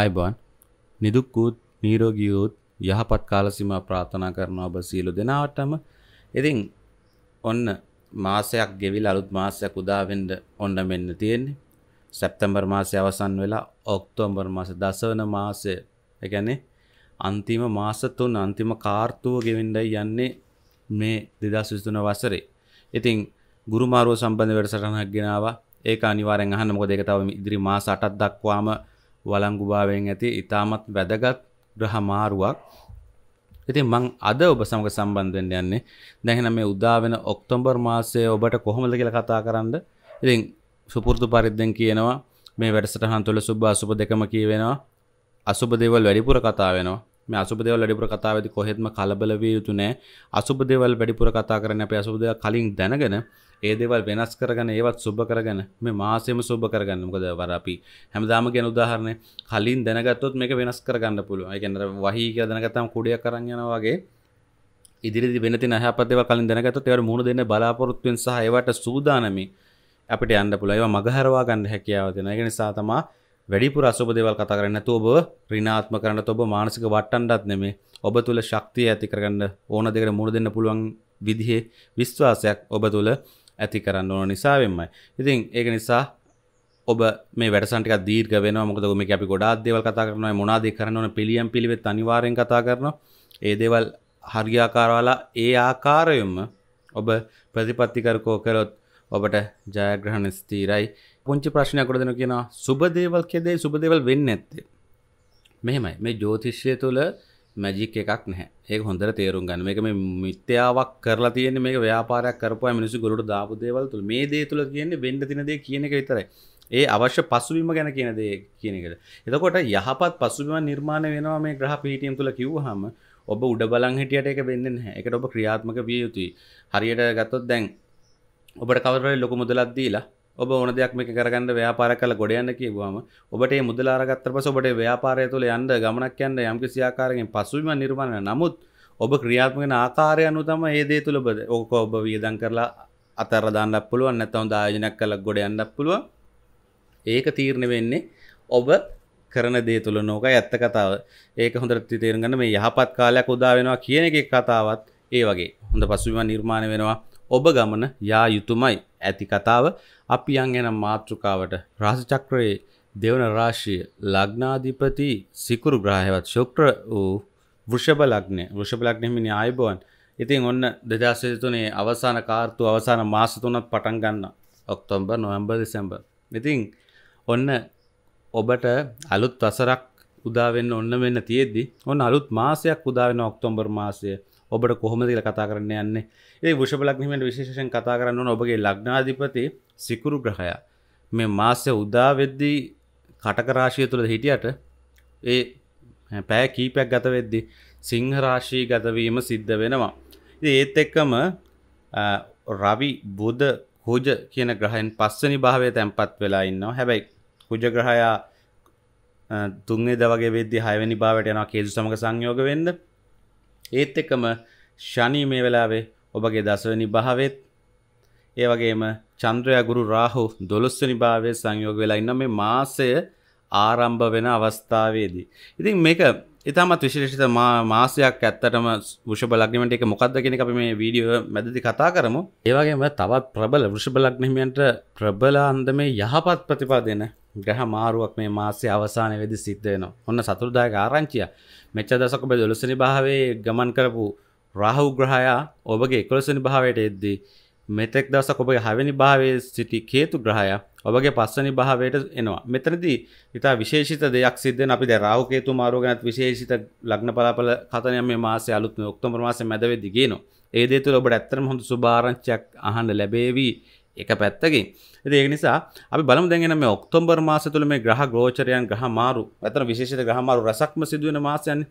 අයිබන් නිදුක්කූත් නීරෝගියයුත් යහපත් කාලසිම ප්‍රාථනා කරන ඔබ සියලු දෙනාවටම ඉතින් ඔන්න මාසයක් ගෙවිල් අලුත් මාසයක් උදාවෙන්ඩ ඔන්න මෙන්න තියෙන්නේ සැප්තැම්බර් මාසය අවසන් වෙලා ඔක්තෝම්බර් මාස දසවන මාසය එකැනේ අන්තිම මාසතුන් අන්තිම කාර්තුව ගෙවින්ඩයි යන්නේ මේ දෙදස් විස්තුන වසරේ ඉතින් ගුරුමාරුව සම්බන්ධ වැඩසටහනක් ගෙනවා ඒක අනිවාරෙන් අහන්න මොකද එක තව ඉදිරි මාස අටත් දක්වාම වලංගුභාවයෙන් ඇති ඉතාමත් වැදගත් ග්‍රහ මාරුවක්. ඉතින් මං අද ඔබ සමග සම්බන්ධ වෙන්න යන්නේ. දැන් එහෙනම් මේ උදා වෙන ඔක්තෝබර් මාසයේ ඔබට කොහොමද කියලා කතා කරන්න. ඉතින් සුපුරුදු පරිද්දෙන් කියනවා මේ වැඩසටහන් තුළ සුබ අසුබ දෙකම කියවෙනවා. අසුබ දේවල් වැඩිපුර කතා වෙනවා. මේ අසුබ දේවල් වැඩිපුර කතා වෙද්දී කොහෙත්ම කලබල විය යුතු නැහැ. අසුබ දේවල් වැඩිපුර කතා කරන්න අපි අසුබ දේවල් කලින් දැනගෙන ඒ දෙවල් වෙනස් කරගන්න ඒවත් සුබ කරගන්න මේ මාසෙම සුබ කරගන්න මොකද වරපි හැමදාම ගැන උදාහරණය කලින් දැනගත්තොත් මේක වෙනස් කරගන්න පුළුවන් ඒ කියන්නේ වහී කියලා දැනගත්තම කුඩයක් කරන් යනවා වගේ ඉදිරිදි වෙන තියෙන අයහපත් දේවල් කලින් දැනගත්තොත් ඒවට මුහුණ දෙන්න බලාපොරොත්තු වෙන සහ ඒවට සූදානමි අපිට යන්න පුළුවන් ඒවා මගහරවා ගන්න හැකියාව දෙන ඒ නිසා තමයි වැඩිපුර අසුබ දේවල් කතා කරන්න නැතුව ඔබ ඍණාත්මක කරන්න ඔබ මානසික වටණ්ඩත් නෙමෙයි ඔබ තුල ශක්තිය ඇති කරගන්න ඕන දෙයකට මුහුණ දෙන්න පුළුවන් විදිහේ විශ්වාසයක් ඔබ තුළ ඇති කරන්න ඕන නිසාවෙන්මයි. ඉතින් ඒක නිසා ඔබ මේ වැටසන්ටික දීර්ග වෙන මොකද මේ අපි ගොඩාත් දේවල් කතා කරනවා මොනාද කරනවන පිළියම් පිළිවෙත් අනිවාරයෙන් කතා කරනවා ඒ දේවල් හරියාකාරවලා ඒ ආකාරයෙන්ම ඔබ ප්‍රතිපත්තිකරකෝ කළොත් ඔබට ජයග්‍රහණ ස්තීරයි පුංචි ප්‍රශ්නයක් ගොඩ දෙන කියනවා සුබ දේවල් කෙදේ සුබ දේවල් වෙන්නේ නැත්තේ මෙහෙමයි මේ ජ්‍යෝතිෂය තුළ මැජික් එකක් නැහැ ඒක හොඳට තේරුම් ගන්න මේක මේ මිත්‍යාවක් කරලා තියෙන්නේ මේක ව්‍යාපාරයක් කරපුවා මිනිස්සු ගොලට දාපු දේවල් තුල මේ දේ තුල කියන්නේ වෙන්න තියෙන දේ කියන එක විතරයි ඒ අවශ්‍ය පසුබිම ගැන කියන දේ කියන එකට එතකොට යහපත් පසුබිම නිර්මාණය වෙනවා මේ ග්‍රහ පිහිටියම් තුල කිව්වහම ඔබ උඩ බලන් හිටියට ඒක වෙන්නේ නැහැ ඒකට ඔබ ක්‍රියාත්මක විය යුතුයි හරියට ගත්තොත් දැන් ඔබට කවරවයි ලොකු මුදලක් දීලා ඔබ ඕන දෙයක් මේක කරගන්න ව්‍යාපාර කළ ගොඩයන්න කියවම ඔබට මුදලාරගත්තර පස ඔබට ව්‍යාපාරය තුළ යන්න ගමනක් යන්න යම් කිසිආකාරයෙන් පසුවිම නිර්මාණ නමුත් ඔබ ක්‍රියාත්මගෙන ආකාරය අනු තම ඒදේ තුළ බද ඕක ඔබ වියදන් කරලා අතරදාන්න පුළුවන් නැතවම් දායජනක් කළ ගොඩ යන්න පුළුව ඒක තීරණ වෙන්නේ ඔබ කරන දේ තුළ නෝක ඇත්ත කතාව ඒක හොඳට තේරගන්න මේ යහපත් කාලයක් උදාවෙනවා කියන එක කතාවත් ඒ වගේ හොඳ පසුවිම නිර්මාණ වෙනවා ඔබ ගමන යා යුතුමයි ඇති කතාව අපි යන් එන මාතෘකාවට රාශිචක්‍රයේ දෙවන රාශිය ලග්නාධිපති සිකුරු ග්‍රහයවත් ශුක්‍ර වූ වෘෂභ ලග්නය වෘෂභ ලග්නෙමිනි ආයුබෝවන් ඉතින් ඔන්න දෙදශයතුනේ අවසාන කාර්තු අවසාන මාස තුනත් පටන් ගන්න ඔක්තොම්බර් නොවම්බර් දෙසැම්බර් ඉතින් ඔන්න ඔබට අලුත් වසරක් උදාවෙන්න ඔන්න වෙන්න තියෙද්දි ඔන්න අලුත් මාසයක් උදාවෙන ඔක්තොම්බර් මාසය ඔබට කොහොමදිල කතා කරන්න යන්නේ ඒ වෘෂභලග්නහිමට විශේෂයෙන් කතා කරන්න ඕන ඔබගේ ලග්නාධිපති සිකුරු ග්‍රහයා මේ මාසය උදා වෙද්දී කටක රාශිය තුළ හිටියට ඒ පෑ කීපයක් ගත වෙද්දි සිංහ රාශී ගතවීම සිද්ධ වෙනවා. ඉතින් ඒත් එක්කම රවි බුධ කුජ කියන ග්‍රහයන් පස්වෙනි භාවයේ තැන්පත් වෙලා ඉන්නවා. හැබැයි කුජ ග්‍රහයා තුන්වෙනිද වගේ වෙද්දි හයවෙනි භාවයට යනවා කේතු සමග සංයෝග වෙන්න. ඒත් එක්කම ශනි මේ වෙලාවේ ඔබගේ දසවනි භාවෙත් ඒ වගේම චන්ද්‍රයගුරු රාහු දොළොස්වනි භාවය සංයෝග වෙලා ඉන්න මේ මාසය ආරම්භ වෙන අවස්ථාවේදී. ඉතින් මේක ඉතාමත් විශේෂිත මාසයක් ඇත්තටම වෘෂභ ලග්නමට එක මොකක්ද කියන අපි මේ වීඩියෝ මැදදි කතා කරමු. ඒ වගේම තවත් ප්‍රබල වෘෂභ ලග්නහිමියන්ට ප්‍රබල අන්දමේ යහපත් ප්‍රතිඵල දෙන ග්‍රහ මාරුවක් මේ මාසේ අවසානයේදී සිද්ධ වෙනවා. ඔන්න සතුටුදායක ආරංචිය. මෙච්චර දසක ඔබ 12 භාවයේ ගමන් කරපු රාහු ග්‍රහයා ඔබගේ එකොළසනි භාවයට එද්දී මෙතෙක් දවස ඔබගේ හවැනි භාවයේ සිටි කේතු ග්‍රහයා ඔබගේ පස්වනි භාවයට එනවා. මෙතනදී ඉතා විශේෂිත දෙයක් සිද්ධ අපි දැන් රාහු කේතු මාරුව ගැනත් විශේෂිත ලග්න පලාපල කතනය මේ මාසේ අලුත් මේ ඔක්තෝබර් මාසේ මැද වෙද්දී කියනවා. ඒ දේ තුළ ඔබට ඇත්තටම හොඳ සුභාරංචියක් අහන්න ලැබේවි එක පැත්තකින් ඉතින් ඒක නිසා අපි බලමු දැන් එන මේ ඔක්තෝබර් මාසය තුළ මේ ග්‍රහ ගෝචරයන් ග්‍රහ මාරු අතන විශේෂිත ග්‍රහ මාරු රසක්ම සිදුවෙන මාසයන්නේ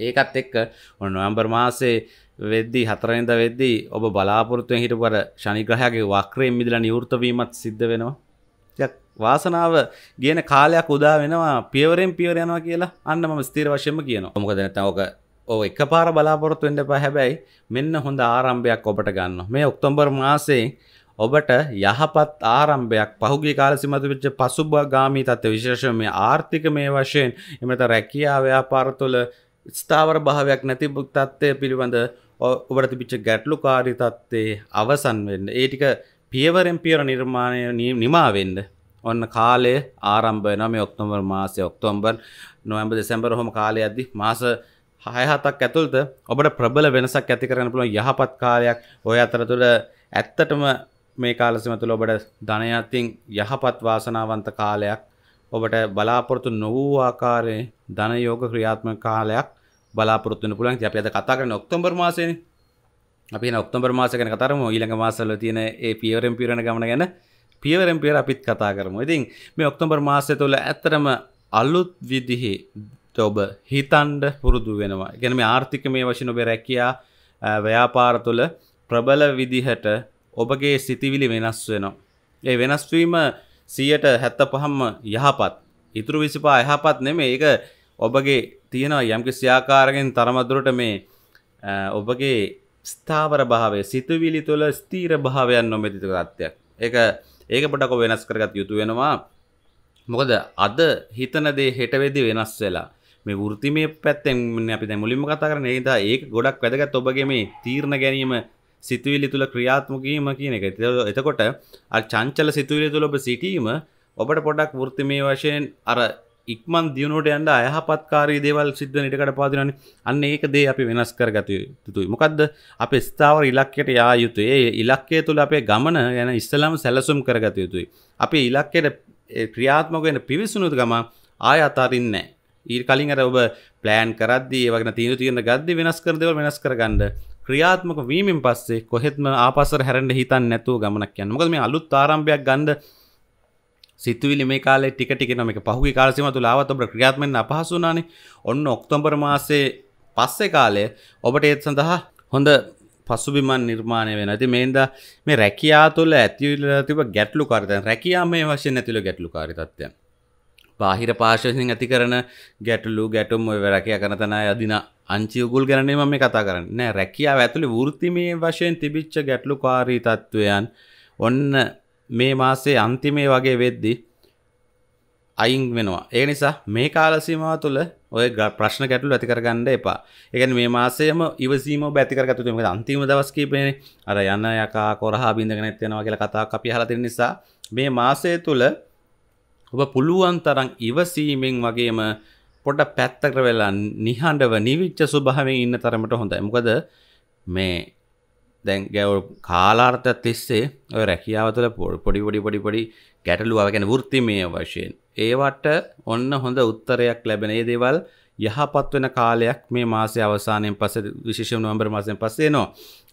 ඒකත් එක්ක ඔන්න නොවම්බර් මාසේ වෙද්දි හතරනිද වෙද්දි ඔබ බලාපොරොත්තුවෙන් හිටපර ශනිග්‍රහයාගේ වක්‍රයෙන් මිදලා නිවෘතවීමත් සිද්ධ වෙනවා වාසනාව කියන කාලයක් උදා වෙනවා පියවරෙන් පියවර යනවා කියලා අන්න මම ස්ථීර වශයෙන්ම කියනවා. මොකද නැත්නම් ඔක ඔව් එකපාර බලාපොරොත්තු වෙන්න එපා හැබැයි මෙන්න හොඳ ආරම්භයක් ඔබට ගන්න. මේ ඔක්තෝබර් මාසේ ඔබට යහපත් ආරම්භයක් පහුගේ කාල සිමතිවෙච්ච පසුබ ගාමී තත්ත්ව විශේෂ මේ ආර්ථික මේ වශයෙන් එමත රැකියා ව්‍යාපාර තුළ ස්ථාවර භාවයක් නැති තත්ත්වය පිළිබඳ ඔබට තිබිච්ච ගැටලු කාරි තත්ත්වේ අවසන් වෙන්න. ඒ ටික පියවරෙන් පියවර නිර්මාණය නිමාවෙන්න. ඔන්න කාලය ආරම්භ වෙනවා මේ ඔක්තෝබර් මාසයේ ඔක්තෝබර් නොවැම්බර් දෙසැම්බර් ඔහොම කාලය යද්දි මාස 6 7ක් ඇතුළත ඔබට ප්‍රබල වෙනසක් ඇති කරගන්න පුළුවන් යහපත් කාලයක් ඔය අතරතුර ඇත්තටම මේ කාලසීම තුළ ඔබට ධනයතින් යහපත් වාසනාවන්ත කාලයක් ඔබට බලාපොරොත්තු නොවූ ආකාරයේ ධන යෝග ක්‍රියාත්මක කාලයක් බලාපොරොත්තු වෙන්න පුළුවන්. ඉතින් අපි අද කතා කරන්නේ ඔක්තෝබර් මාසයනේ. අපි එන ඔක්තෝබර් මාසය ගැන කතා කරමු. ඊළඟ මාසවල තියෙන ඒ පියවරෙන් පියවරන ගමන ගැන පියවරෙන් පියවර අපිත් කතා කරමු. ඉතින් මේ ඔක්තෝබර් මාසය තුළ ඇත්තටම අලුත් විදිහේ ඔබ හිතන්ඩ පුරුදු වෙනවා. ගැන මේ ආර්ථිකමය වශයෙන් ඔබේ රැකියා ව්‍යාපාර තුළ ප්‍රබල විදිහට ඔබගේ සිතිවිලි වෙනස් වෙනවා. ඒ වෙනස්වීම සීයට හැත්ත පහම්ම යහපත් ඉතුරු විසිපා එහපත් නෙමේ ඒක ඔබගේ තියෙනවා යම්කි ස්‍යාකාරගෙන් තරමදුරට මේ ඔබගේ ස්ථාවර භාවය සිතුවිලි තුළ ස්තීර භාවයන් නොමැතික තත්ත්යක් ඒක ඒක පටකො වෙනස් කරගත් යුතු වෙනවා මොකද අද හිතන දේ හෙටවෙදි වෙනස් වෙලා මේ වෘතිමය පැත්තෙන් අපි දැ මුලින්ම කතා කරන ඒදා ඒක ගොඩක් වැදගත් ඔබගේ මේ තීරණ ගැනීම සිතුවිලි තුළ ක්‍රියාත්මකීම කියන එක එතකොට චංචල සිතුවිලි තුළ ඔබ සිටීම ඔබට පොඩක් වෘත්ති මේ වශයෙන් අර ඉක්මන් දියුණුවට යන්න අයහපත්කාරී දේවල් සිද්ධ නිටකට පාදිනන අන්න ඒක දේ අපි වෙනස් කර ගත යුතුයි මොකක්ද අප ස්ථාවර ඉලක්කයට යා යුතුයි ඒ ඉලක්කය තුළ අපේ ගමන ගැන ඉස්සලම් සැලසුම් කරගත යුතුයි අපි ඉලක්කයට ක්‍රියාත්මක වෙන පිවිසුණුද ගම ආය අතාරින්නේ ඊ කලින් අර ඔබ ප්ලෑන් කරද්දී වගෙන තීරු තියෙන ගද්දි වෙනස් කර දේවල් වෙනස් කරගන්න ක්‍රියාත්මක වීමෙන් පස්සේ කොහෙත්ම ආපසර හැරෙන්ට හිතන් නැතුව ගමනක් යන්න මොකද මේ අලුත් ආරම්භයක් ගන්න සිතුවිලි මේ කාලේ ටික ටික එනවා මේක පහුගිය කාල සීමාව තුල ආවත් ඔබට ක්‍රියාත්මක වෙන්න අපහසු වුණානේ ඔන්න ඔක්තෝබර් මාසයේ පස්සේ කාලය ඔබට ඒත් සඳහා හොඳ පසුබිමන් නිර්මාණය වෙන ඇති මේන්ද මේ රැකයා තුළ ඇතිවිල තිබ ගැටලු කාරිතන් රැකයා මේ වශයෙන් ඇතිල ගැටලු කාරිතත්වයන් බාහිර පාශයෙන් ඇති කරන ගැටලු ගැටුම් රැකයා කරතන යදින අංචියුගුල් ගැනේ ම මේ කතා කරන්න නෑ රැකියා ඇතුළි වෘතිමේ වශයෙන් තිබිච්ච ගැටලු කාරී තත්ත්වයන් ඔන්න මේ මාසේ අන්තිමේ වගේ වෙද්දි අයින් වෙනවා ඒ නිසා මේ කාලසීමාව තුළ ඔය ප්‍රශ්න ගැටලු ඇතිකරගන්න එපා එකන මේ මාසයම ඉවසීම බැතිකරගතු මක අන්තිම දවස් කීපයන අර යන්න යකා කොරහා බිඳගෙන ඇත්වෙනවා කියලා කතා අපි හලතිෙන නිසා මේ මාසය තුළ ඔබ පුළුවන් තරම් ඉවසීමෙන් වගේම පොට පැත්තකට වෙලා නිහඬව නිවිච්ච ස්වභාවයෙන් ඉන්න තරමට හොඳයි. මොකද මේ දැන් ගැව කාලාර්ථයක් තිස්සේ ඔය රැකියාව තුළ පොඩි පොඩි පොඩි පොඩි ගැටලු ආව කියන්නේ වෘත්තිමය වශයෙන්. ඒවට ඔන්න හොඳ උත්තරයක් ලැබෙන මේ දේවල් යහපත් වෙන කාලයක් මේ මාසයේ අවසානයෙන් පස්සේ විශේෂයෙන් නොවැම්බර් මාසයෙන් පස්සේ එනවා.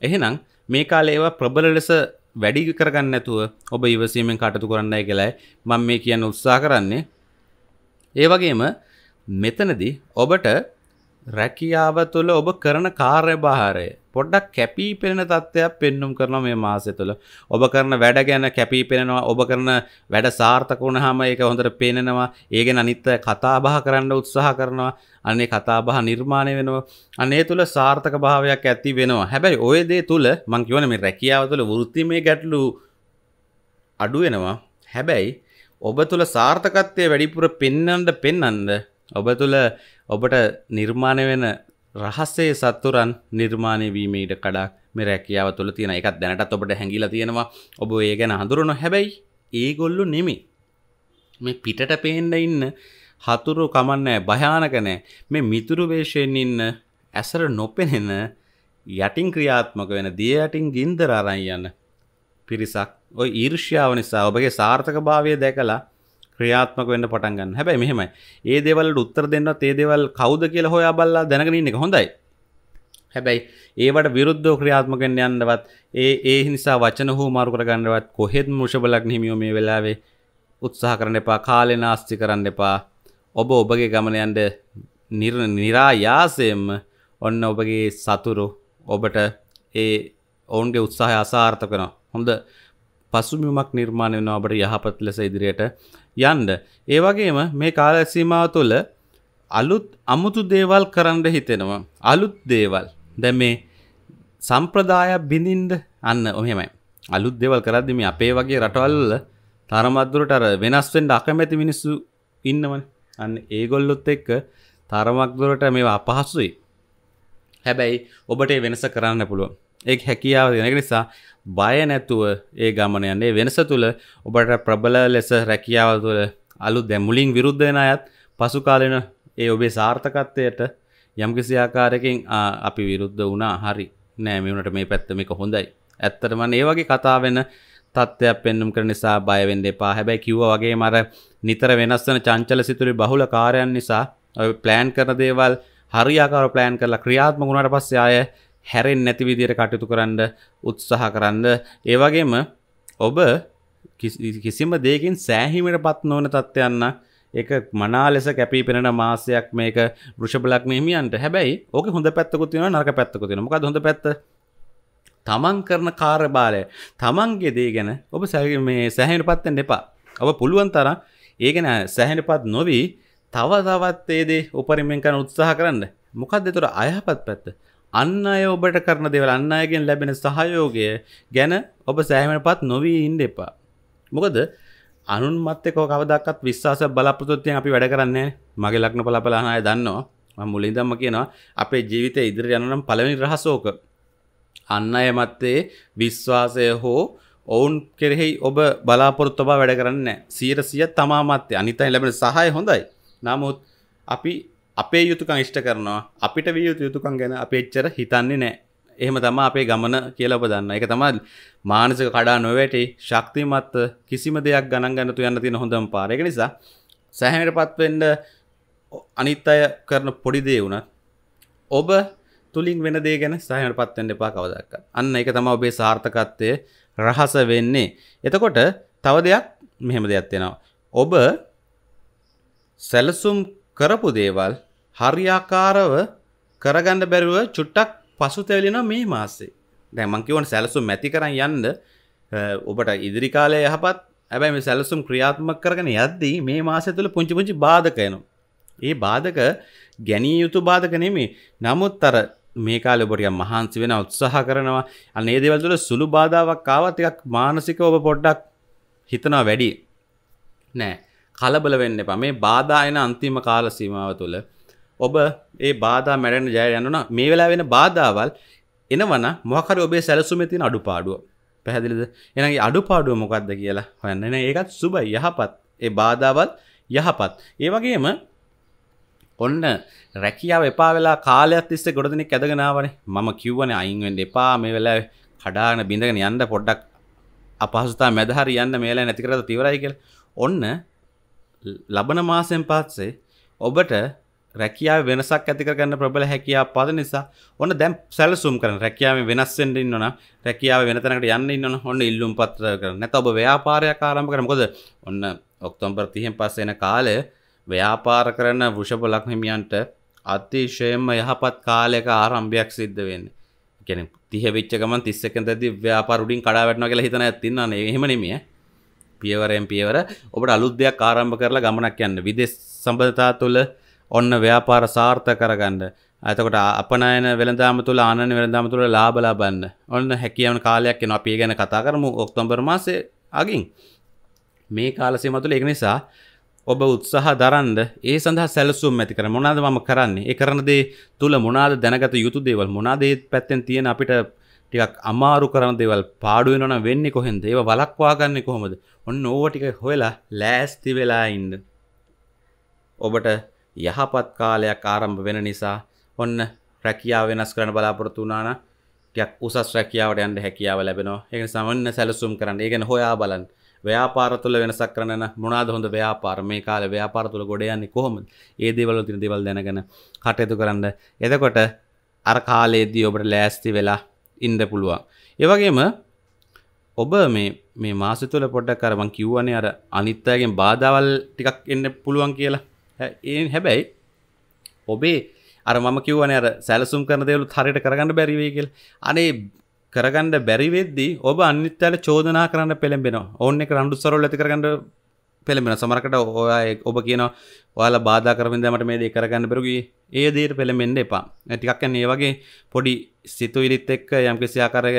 එහෙනම් මේ කාලේ ඒවා ප්‍රබල ලෙස වැඩි කරගන්න නැතුව ඔබ ඉවසීමෙන් කටයුතු කරන්නයි කියලායි මම මේ කියන්න උත්සාහ කරන්නේ. ඒ වගේම මෙතනදී ඔබට රැකියාව තුළ ඔබ කරන කාර්යභාරය පොඩ්ඩක් කැපී පෙනෙන තත්ත්වයක් පෙන්눔 කරනවා මේ මාසය තුළ. ඔබ කරන වැඩ ගැන කැපී පෙනෙනවා. ඔබ කරන වැඩ සාර්ථක වුණාම ඒක හොඳට පේනනවා. ඒ ගැන අනිත් කතාබහ කරන්න උත්සාහ කරනවා. අනේ කතාබහ නිර්මාණය වෙනවා. අනේ තුළ සාර්ථකභාවයක් ඇති වෙනවා. හැබැයි ওই දේ තුළ මම කියවන මේ රැකියාව තුළ වෘත්තිමය ගැටලු අඩු වෙනවා. හැබැයි ඔබ තුළ සාර්ථකත්වය වැඩිපුර පෙන්වන්න පෙන්වන්න ඔබ තුළ ඔබට නිර්මාණය වෙන රහස්සේ සත්තුරන් නිර්මාණය වීමට කඩක් මෙ රැකියාව තුළ තියෙන එකත් දැනටත් ඔබට හැඟිල තියෙනවා ඔබ ඒ ගැන හඳුරනො හැබැයි ඒගොල්ලු නෙමි මේ පිටට පේන්න ඉන්න හතුරු කමන්නෑ භයානකනෑ මේ මිතුරු වේශයෙන් ඉන්න ඇසර නොපෙනෙන යටින් ක්‍රියාත්මක වෙන දිය යටින් ගින්දර අරන් යන පිරිසක් ඔය ඊර්ෂ්‍යාව නිසා ඔබගේ සාර්ථක භාවය දැකලා ක්‍රියාත්මක වෙන්න පටන් ගන්න. හැබැයි මෙහෙමයි. ඒ දේවල්ට උත්තර දෙන්නත් ඒ දේවල් කවුද කියලා හොයා බලලා දැනගෙන ඉන්න එක හොඳයි. හැබැයි ඒවට විරුද්ධව ක්‍රියාත්මක වෙන්න යන්නවත් ඒ ඒ නිසා වචන හෝ මාරු කරගන්නවත් කොහෙත් මුෂබලක් හිමියෝ මේ වෙලාවේ උත්සාහ කරන්න එපා. කාලේ නාස්ති කරන්න එපා. ඔබ ඔබගේ ගමන යන්න નિરાයාසයෙන්ම ඔන්න ඔබගේ සතුරු ඔබට ඒ ඔවුන්ගේ උත්සාහය අසාර්ථක වෙනවා. හොඳ පසුබිමක් නිර්මාණය වෙනවා ඔබට යහපත් ලෙස ඉදිරියට යන්ඩ. ඒ වගේම මේ කාලඇසීමාව තුළ අලුත් අමුතු දේවල් කරන්න හිතෙනවා. අලුත් දේවල් දැ මේ සම්ප්‍රදාය බිඳින්ද අන්න ඔහෙමයි. අලුත් දෙවල් කරද්දිම අපේ වගේ රටවල්ල තරමත්දුරට අර වෙනස්වෙන්ට අකමැති මිනිස්සු ඉන්නවන අන්න ඒගොල්ලොත් එක්ක තරමක්දුරට මේවා අපහසුයි. හැබැයි ඔබට වෙනස කරන්න පුළුවන් ඒ හැකියාව දෙන නිසා බය නැතුව ඒ ගමනයන්නේ වෙනස තුළ ඔබට ප්‍රබල ලෙස රැකියාව තුළ අලු දැමුලින් විරුද්ධ වෙන අයත් පසු කාලෙන ඒ ඔබේ සාර්ථකත්වයට යම්කිසි ආකාරයකින් අපි විරුද්ධ වුණා හරි නෑ මෙවුණට මේ පැත්ත මේක හොඳයි ඇත්තටම ඒ වගේ කතා වෙන තත්ත්වයක් පෙන්නුම් කරන නිසා බය වෙන්න එපා. හැබැයි කිව්වා වගේ මර නිතර වෙනස් වෙන චංචල සිතුවිලි බහුල කාර්යයන් නිසා ඔය ප්ලෑන් කරන දේවල් හරියාකාරව ප්ලෑන් කරලා ක්‍රියාත්මක වුණාට පස්සේ ආය හැරෙන් නැති විදියට කටයුතු කරන්න උත්සාහ කරන්න ඒවගේම ඔබ කිසිම දෙකින් සෑහිමට පත් නොවන තත්ත්වයන්න එක මනා ලෙස කැපී පෙනෙන මාසයක් මේක ෘෂභලක්ම හිමියන්ට හැබැයි ඕක හොඳ පැත්තකුත් තියෙනවා නරක පැත්තකුත් තියෙනවා මොකද හොඳ පැත්ත තමන් කරන කාර්යභාරය තමන්ගේ දේ ගැන ඔබ සැ මේ සැහැයට පත්තෙන් එපා ඔබ පුළුවන් තරම් ඒ ගැන සැහැට පත් නොවී තව තවත් ඒදේ උපරිමෙන් කරන උත්සාහ කරන්න මොකක්ද තොර අයහපත් පැත්ත අන්න අය ඔබට කරන දෙවල් අන්න අයගෙන් ලැබෙන සහයෝගය ගැන ඔබ සෑමෙන පත් නොවී ඉන්න එපා මොකද අනුන් මත්තකෝ කවදක්ත් විශ්වාස බලපෘතුත්තියෙන් අපි වැඩ කරන්නේ මගේ ලක්න පලපලාහය දන්නවා මුලින් දම්ම කියනවා අපේ ජීවිතය ඉදිරි යනම් පලවෙනි රහසෝක අන්න අය මත්තේ විශ්වාසය හෝ ඔවුන් කෙරෙහි ඔබ බලාපොරොත්තබා වැඩ කරන්න සීරසිය තමා මත්තේ අනිතයි ලැබෙන සහය හොඳයි නමුත් අපි අපේ යුතුකං ඉෂ්ට කරනවා අපිට විය යුතු යුතුකං ගැන අපේච්චර හිතන්නේ නෑ එහෙම තම අපේ ගමන කියලබ දන්න එක තමා මානසික කඩා නොවැටේ ශක්තිමත් කිසිම දෙයක් ගණන් ගන්නතු යන්න තින හොඳම පාරක නිසා සැහැමට පත්වෙන්ඩ අනිත් අය කරන පොඩි දේ වුණත් ඔබ තුළින් වෙන දේ ගැන සහනට පත්වෙන්ට එපා කවදක් අන්න එක තම ඔබේ සාර්ථකත්වය රහස වෙන්නේ එතකොට තව දෙයක් මෙහෙම දෙයක් වෙනවා ඔබ සැලසුම් කරපු දේවල් හරියාකාරව කරගන්න බැරුව චුට්ටක් පසුතැවෙලිනවා මේ මාසේ. දැන් මං කියවන සැලසුම් ඇති කරන් යන්න ඔබට ඉදිරි කාලය යහපත් හැබැයි මේ සැලසුම් ක්‍රියාත්මක කරගෙන යද්දී මේ මාසය තුළ පුංචි පුංචි බාධක එනවා. ඒ බාධක ගැනීය යුතු බාධක නෙමෙයි. නමුත් අර මේ කාලේ ඔබ ටිකක් මහන්සි වෙන උත්සාහ කරනවා. අන්න ඒ දේවල් තුළ සුළු බාධාවක් ආවත් ටිකක් මානසිකව ඔබ පොඩ්ඩක් හිතනවා වැඩි. නෑ. කලබල වෙන්න එපා. මේ බාධා එන අන්තිම කාල සීමාව තුළ ඔබ ඒ බාධ මැඩන ජය යන්නන මේ වෙලා වෙන බාධාවල් එනවන මොහකර ඔබේ සැලසුම තින අඩුපාඩුව පැහැදිලිද එනගේ අඩුපාඩුව මොකක්ද කියලා හොයන්න එන ඒකත් සුබ යහපත් ඒ බාධාවත් යහපත් ඒ වගේම ඔන්න රැකියාව එපා වෙලා කාලයක් තිස්සේ ගොඩ දෙනෙක් ඇදගෙනාවනේ මම කිව්වනේ අයින් වෙන්න එපා මේ වෙලාවේ කඩාගෙන බිඳගෙන යන්න පොඩ්ඩක් අපහසුතාව මැද හරි යන්න මේලා නැති කරලා තිවරයි කියලා ඔන්න ලබන මාසෙන් පස්සේ ඔබට රැකියාව වෙනසක් ඇති කරගන්න ප්‍රබල හැකියා පද නිසා ඔන්න දැන් සැලසුම් කරන රැකියාවෙන් වෙනස් වෙන්න ඉන්නවනම් රැකියාව වෙන තැනකට යන්න ඉන්නවනම් ඔන්න ඉල්ලුම් පත්‍ර කරන නැත්නම් ඔබ ව්‍යාපාරයක් ආරම්භ කරන මොකද ඔන්න ඔක්තෝබර් 30න් පස්සේ එන කාලය ව්‍යාපාර කරන වෘෂභ ලග්නමියන්ට අතිශයම යහපත් කාලයක ආරම්භයක් සිද්ධ වෙන්නේ. කියන්නේ 30 වෙච්ච ගමන් 31 දදී ව්‍යාපාර උඩින් කඩා වැටෙනවා කියලා හිතන අයත් ඉන්නවනේ. එහෙම නෙමෙයි. පියවරෙන් පියවර ඔබට අලුත් දෙයක් ආරම්භ කරලා ගමනක් යන්න. විදේශ සම්බන්ධතා තුළ ඔන්න ව්‍යාපාර සාර්ථ කරගන්න ඇතකොට අපනයන වෙළදාම තුළ ආනන වෙළදාම තුළ ලාබ ලබන්න ඔන්න හැකියවන කාලයක් එන අපි ගැන කතා කරමු ඔක්තොම්බර් මාසේ අගින් මේ කාලසේ මතුළ එක නිසා ඔබ උත්සාහ දරන්ද ඒ සඳහා සැලසුම් ඇති කර මොනාද මම කරන්නේ ඒ කරනදේ තුළ මොනාද දැනගත යුතු දේවල් මොනාදේ පැත්තෙන් තියෙන අපිට ටිකක් අමාරු කරන දේවල් පාඩු වෙනවන වෙන්නේ කොහෙන්ද ඒව වලක්වා ගන්න කොහොමද ඔන්න ඕව ටික හොයලා ලෑස්ති වෙලා ඉන්න ඔබට යහපත් කාලයක් ආරම්භ වෙන නිසා ඔන්න රැකියාව වෙනස් කරන්න බලාපොරොත්තු වුණා නම් ටිකක් උසස් රැකියාවට යන්න හැකියාව ලැබෙනවා. ඒ නිසා ඔන්න සැලසුම් කරන්න. ඒ කියන්නේ හොයා බලන්න. ව්‍යාපාර තුළ වෙනසක් කරන්න නම් මොනවාද හොඳ ව්‍යාපාර? මේ කාලේ ව්‍යාපාර තුළ ගොඩ යන්නේ කොහොමද? ඒ දේවල් වල තියෙන දේවල් දැනගෙන කටයුතු කරන්න. එතකොට අර කාලයේදී ඔබට ලෑස්ති වෙලා ඉන්න පුළුවන්. ඒ වගේම ඔබ මේ මේ මාසය තුළ පොඩ්ඩක් අර මං කිව්වනේ අර අනිත් අයගෙන් බාධාවල් ටිකක් එන්න පුළුවන් කියලා. ඒ හැබැයි ඔබේ අර මම කිවන අර සැලසුම් කරන දෙවලු හරිට කරගන්න බැරිවේ කියල් අනේ කරගන්න බැරිවෙද්දි ඔබ අනිත්තල චෝදනා කරන්න පෙළඹෙන ඕන්න එක රන්ඩු සරල් ඇති කරගන්න පෙළඹෙන සමරකට ඔයා ඔබ කියන ඔයාල බාධ කරමින්දමට මේ දේ කරගන්න බැරුගේ ඒ දේට පෙළමෙන්ඩ එපා ඇතිකක්යන් ඒ වගේ පොඩි සිතු ඉරිත් එක්ක යම්කිසියාකාරය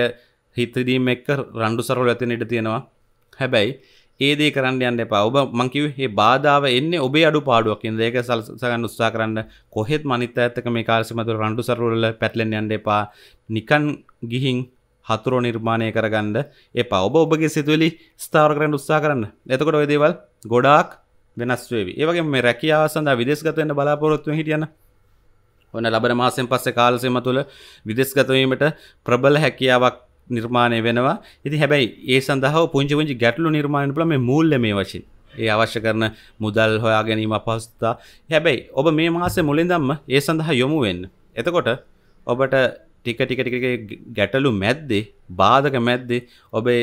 හිතදීම එක්ක රන්ඩු සරල් ඇතිනට තියෙනවා හැබැයි ඒදේ කරන්න යන්න එපා ඔබ මංකිව ඒ බාධාව එන්න ඔබේ අඩු පාඩුවක් ඉද ඒක සල්සගන්න උත්සා කරන්න කොහෙත් මනිත ඇත්තක මේ කාල්සිමතුර රණඩු සරුවල පැටලෙන් යන්න එපා නිකන් ගිහින් හතුරෝ නිර්මාණය කරගන්න එපා ඔබ ඔබගේ සිතුවලි ස්ථාර කරන්න උත්සා කරන්න එතකොට ඔය දේවල් ගොඩාක් වෙනස් වේවි ඒවගේ මේ රැකියාව සඳහා විදේශගතවෙන්න බලාපොරොත්තුව හිටියන ඔන්න ලබන මාසෙන් පස්සේ කාලසීම තුළ විදේශගතවීමට ප්‍රබල හැකියාවක් නිර්මාණය වෙනවා ඉති හැබැයි ඒ සඳහා පුංචිපුංචි ගැටලු නිර්මාණ බල මේ මූල්ල මේ වශයෙන් ඒ අවශ්‍ය කරන මුදල් හොයා ගැනීම අපහසුතා හැබැයි ඔබ මේ මාසේ මුලින්දම්ම ඒ සඳහා යොමු වෙන්න එතකොට ඔබට ටික ටික ටික ගැටලු මැද්දේ බාධක මැද්දේ ඔබේ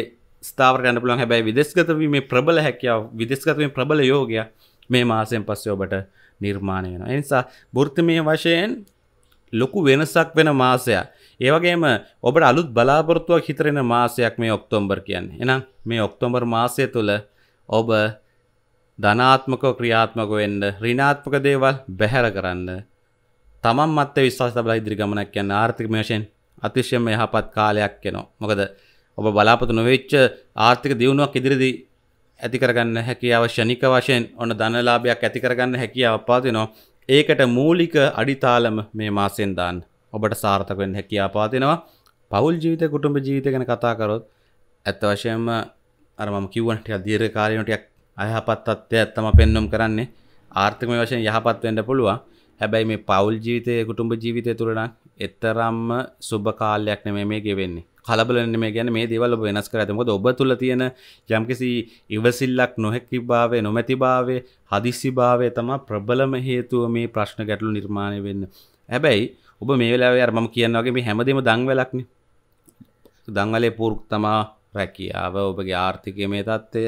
ස්ථාවරයන්න පුළන් හැබැයි විදෙස්ගතවීම ප්‍රබල හැකියාව විදෙස්ගතවීම ප්‍රබල යෝගය මේ මාසයෙන් පස්සේ ඔබට නිර්මාණය වෙන. එනිසා බෘත්තිමය වශයෙන් ලොකු වෙනසක් වෙන මාසයක් ඒවගේම ඔබට අලුත් බලාපොරොත්තුවක් හිතරෙන මාසයක් මේ ඔක්තෝම්බර් කියන්නේ එනම් මේ ඔක්තෝම්බර් මාසය තුළ ඔබ ධනාත්මකෝ ක්‍රියාත්මක වෙන්න ඍණාත්මක දේවල් බැහැර කරන්න තමන් මත විශ්වාස තබලා ඉදිරි ගමනක් යන ආර්ථික වශයෙන් අතිශයම යහපත් කාලයක් එනවා. මොකද ඔබ බලාපොරොත්තු නොවෙච්ච ආර්ථික දියුණුවක් ඉදිරියේදී ඇති කරගන්න හැකියාව ෂණික වශයෙන් ඔන්න ධනලාභයක් ඇති කරගන්න හැකියාව පාදිනවා. ඒකට මූලික අඩිතාලම මේ මාසෙන් දාන්න. ඔබට සාර්ථකෙන් හැකියාපාතිනවා පවුල් ජීවිත කුටුම්ඹ ජීවිත ගැන කතාකරොත් ඇත්ත වශයෙන්ම අරම කිවනට දීර කාරයනටයක් අයහපත් අත්ය ඇත්තම පෙන්නුම් කරන්නේ ආර්ථිකම වශයෙන් යහපත් වෙන්න පුළුවන් හැබැයි මේ පවුල් ජීවිතය කුටුම්ඹ ජීවිතය තුළන එත්තරම්ම සුබ කාලයක් නෙමේ මේ ගෙවෙන්නේ කලබලන මේ ගැන මේ දේවල් ඔබ වෙනස් කර ඇතමොද ඔබ තුළ තියෙන යම්කිසි ඉවසිල්ලක් නොහැකි භාවය නොමැති භාවය හදිසි භාවය තම ප්‍රබලම හේතුව මේ ප්‍රශ්න ගැටලු නිර්මාණය වෙන්න හැබැයි ඔබ මේ වෙලාවේ අර මම කියන වගේ මේ හැමදේම දන්වැලක්නේ. දන්වැලේ පුරුක් තමා රැකියාව ඔබගේ ආර්ථිකයේ මේ தත්ත්වය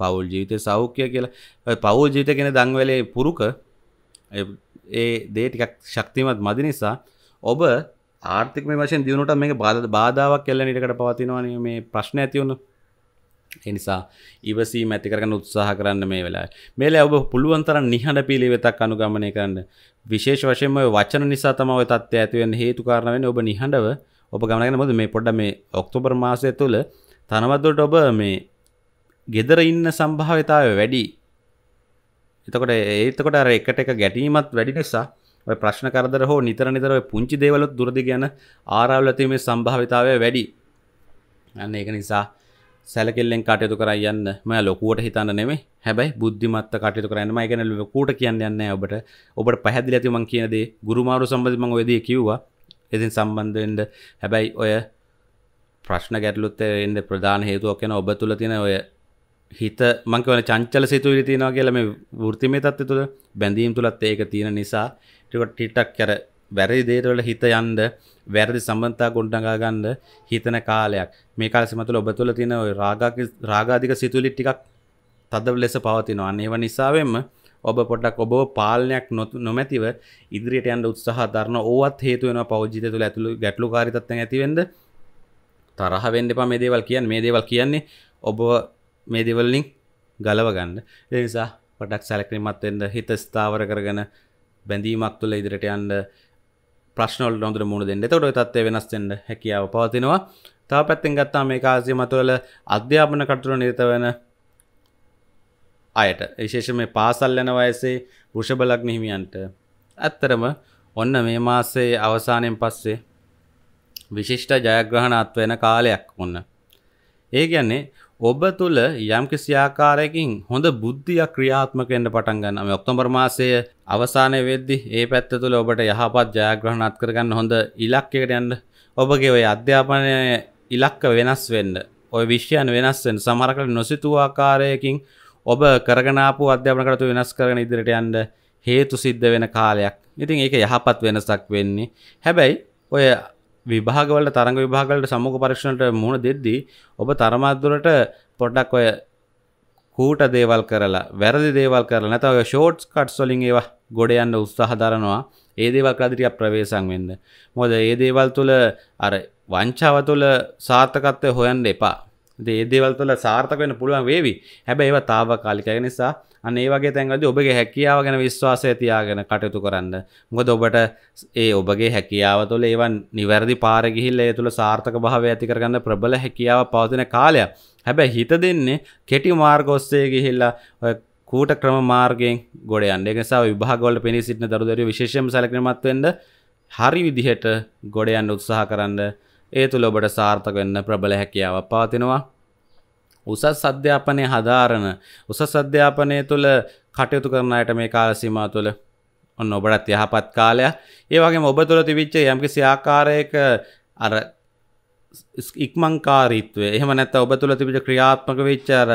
පෞල් ජීවිතයේ සෞඛ්‍ය කියලා පෞල් ජීවිත කියන දන්වැලේ පුරුක ඒ දේ ටිකක් ශක්තිමත් මදි නිසා ඔබ ආර්ථිකමය වශයෙන් දිනුවට මේක බාධාවක් කියලා ඊටකට පවතිනවනේ මේ ප්‍රශ්න ඇති වුණා. ඒ නිසා ඉවසීම ඇති කරගන්න උත්සාහ කරන්න මේ වෙලාවේ. මේලා ඔබ පුළුවන් තරම් නිහඬ පිළිවෙතක් අනුගමනය කරන්න. විශේෂ වශයෙන්ම වචන නිසා තම ඔය තත්ත්වය ඇති වෙන්න හේතු කාරණා වෙන්නේ ඔබ නිහඬව ඔබ ගමනගෙන මොකද මේ පොඩ්ඩක් මේ ඔක්තෝබර් මාසය තුළ තනවදුරට ඔබ මේ gedara ඉන්න සම්භාවිතාවය වැඩි. එතකොට ඒතකොට අර එකට එක ගැටීමත් වැඩි නිසා ඔය ප්‍රශ්න කරදර හෝ නිතර නිතර ඔය පුංචි දේවලුත් දුරදි යන ආරාවුල ඇති මේ සම්භාවිතාවය වැඩි. අන්න ඒක නිසා සැලකෙල්ලෙන් කටයුතු කරයන්න ම ලොකුවට හිතන්න නෙමේ හැබැයි බුද්ධිමත්ත කටයුතු කරන්න මයි ගැන ලොකුට කියන්න යන්න ඔබට ඔබට පැහැදිල ඇති මං කියනද ගුරුමාරු සම්බඳ මං ඔයදී කිව්වා එතින් සම්බන්ධෙන්ට හැබැයි ඔය ප්‍රශ්න ගැටලුත් එන්ට ප්‍රධාන හේතුවක් කියන ඔබ තුළ තින ඔය හිත මංකවන චංචල සිතුවිලි තියෙනවා කියලා මේ වෘතිමේ තත්ත්වය තුළ බැඳීම් තුලත් ඒක තියෙන නිසා ටිකක් ටිටක් කර වැරදි දේට වල හිත යන්න වැරදි සම්බන්තා ගොඩ්ඩඟා ගන්න හිතන කාලයක් මේ කාල සිමතුල ඔබ තුළ තියෙන ඔය රාගාක රාගාධික සිතුවිලි ටිකක් තදව ලෙස පවතිනවා අන්න ඒව නිසාවෙන්ම ඔබ පොඩක් ඔබ පාලනයක් නොතු නොමැතිව ඉදිරියට යන්න උත්සාහ දරන ඕවත් හේතු වෙනවා පෞද්ගලික තුළ ඇතුළු ගැටලුකාරී තත්ත්වයන් ඇතිවෙන්න තරහ වෙන්න එපා මේ දේවල් කියන්නේ මේ දේවල් කියන්නේ ඔබ මේ දේවල් වලින් ගලව ගන්න ඒ නිසා පොඩක් සැලකිලිමත් වෙන්න හිත ස්ථාවර කරගෙන බැඳීමක් තුළ ඉදිරියට යන්න ප්‍රශ්නල් නොදර මුණ දෙන්න තොට තත්ව වෙනස්සෙන්ට හැකියාව පවතිනවා තව පැත්තෙන් ගත්තා මේ කාසිය මතුවල අධ්‍යාපන කටතුර නිරත වෙන අයට විශේෂ මේ පාසල් යන වයසේ ෘෂබලක් නිහිමියන්ට ඇත්තරම ඔන්න මේ මාසේ අවසානයෙන් පස්සේ විශිෂ්ට ජයග්‍රහණත්වයන කාලයක් ඔන්න ඒ කියන්නේ ඔබ තුළ යම් කිසි ආකාරයකින් හොඳ බුද්ධියක් ක්‍රියාත්මක වෙන්න පටන් ගන්නවා. මේ ඔක්තෝබර් මාසය අවසානයේ වෙද්දි ඒ පැත්ත තුළ ඔබට යහපත් ජයග්‍රහණات කරගන්න හොඳ ඉලක්කයකට යන්න ඔබගේ ওই අධ්‍යාපනය ඉලක්ක වෙනස් වෙන්න, ওই විෂයන් වෙනස් වෙන්න සමහරකට නොසිතූ ආකාරයකින් ඔබ කරගෙන ආපු අධ්‍යාපන කටයුතු වෙනස් කරගෙන ඉදිරියට යන්න හේතු සිද්ධ වෙන කාලයක්. ඉතින් ඒක යහපත් වෙනසක් වෙන්නේ. හැබැයි ඔය විභාගවලට තරඟ විභාගලට සමුක පරීක්ෂණට මුහුණ දෙද්දී ඔබ තරමත්දුරට පොඩ්ඩක් ඔය කූට දේවල් කරලා වැරදි දේවල් කරලා නැතව ෂෝට්ස් කට්ස් වලින් ඒවා ගොඩ යන්න උත්සාහ දරනවා ඒ දේවල් කරලා ප්‍රවේශම් වෙන්න. මොකද ඒ දේවල් තුල අර වංචාව තුල සාර්ථකත්වය හොයන්න එපා. ඉතින් ඒ දේවල් තුල සාර්ථක වෙන්න පුළුවන් වේවි. හැබැයි ඒවා తాවකාලික නිසා අනේ වගේ තැන්වලදී ඔබගේ හැකියාව ගැන විශ්වාසය තියාගෙන කටයුතු කරන්න. මොකද ඔබට ඒ ඔබගේ හැකියාව තුළ ඒවා නිවැරදි පාර ගිහිල්ලා ඒ තුළ සාර්ථකභාවය ඇති කරගන්න ප්‍රබල හැකියාව පවතින කාලයක්. හැබැයි හිත දෙන්නේ කෙටි මාර්ග ඔස්සේ ගිහිල්ලා කූට ක්‍රම මාර්ගයෙන් ගොඩ යන්න. ඒ නිසා විභාග වල පෙනී සිටින දරුදරුවෝ විශේෂයෙන්ම සැලකිලිමත් වෙන්න හරි විදිහට ගොඩ යන්න උත්සාහ කරන්න. ඒ තුළ ඔබට සාර්ථක වෙන්න ප්‍රබල හැකියාවක් පවතිනවා. උසස් අධ්‍යාපනය හදාරන උසස් අධ්‍යාපනය තුළ කටයුතු කරන අයට මේ කාලසීමා තුළ ඔන්න ඔබටත් යහපත් කාලයක් ඒ වගේ ඔබ තුළ තිබිච්ච යම්කිසි ආකාරයක අර ඉක්මංකාරීත්වය එහෙම නැත්නම් ඔබ තුළ තිබිච්ච ක්‍රියාත්මක වෙච්ච අර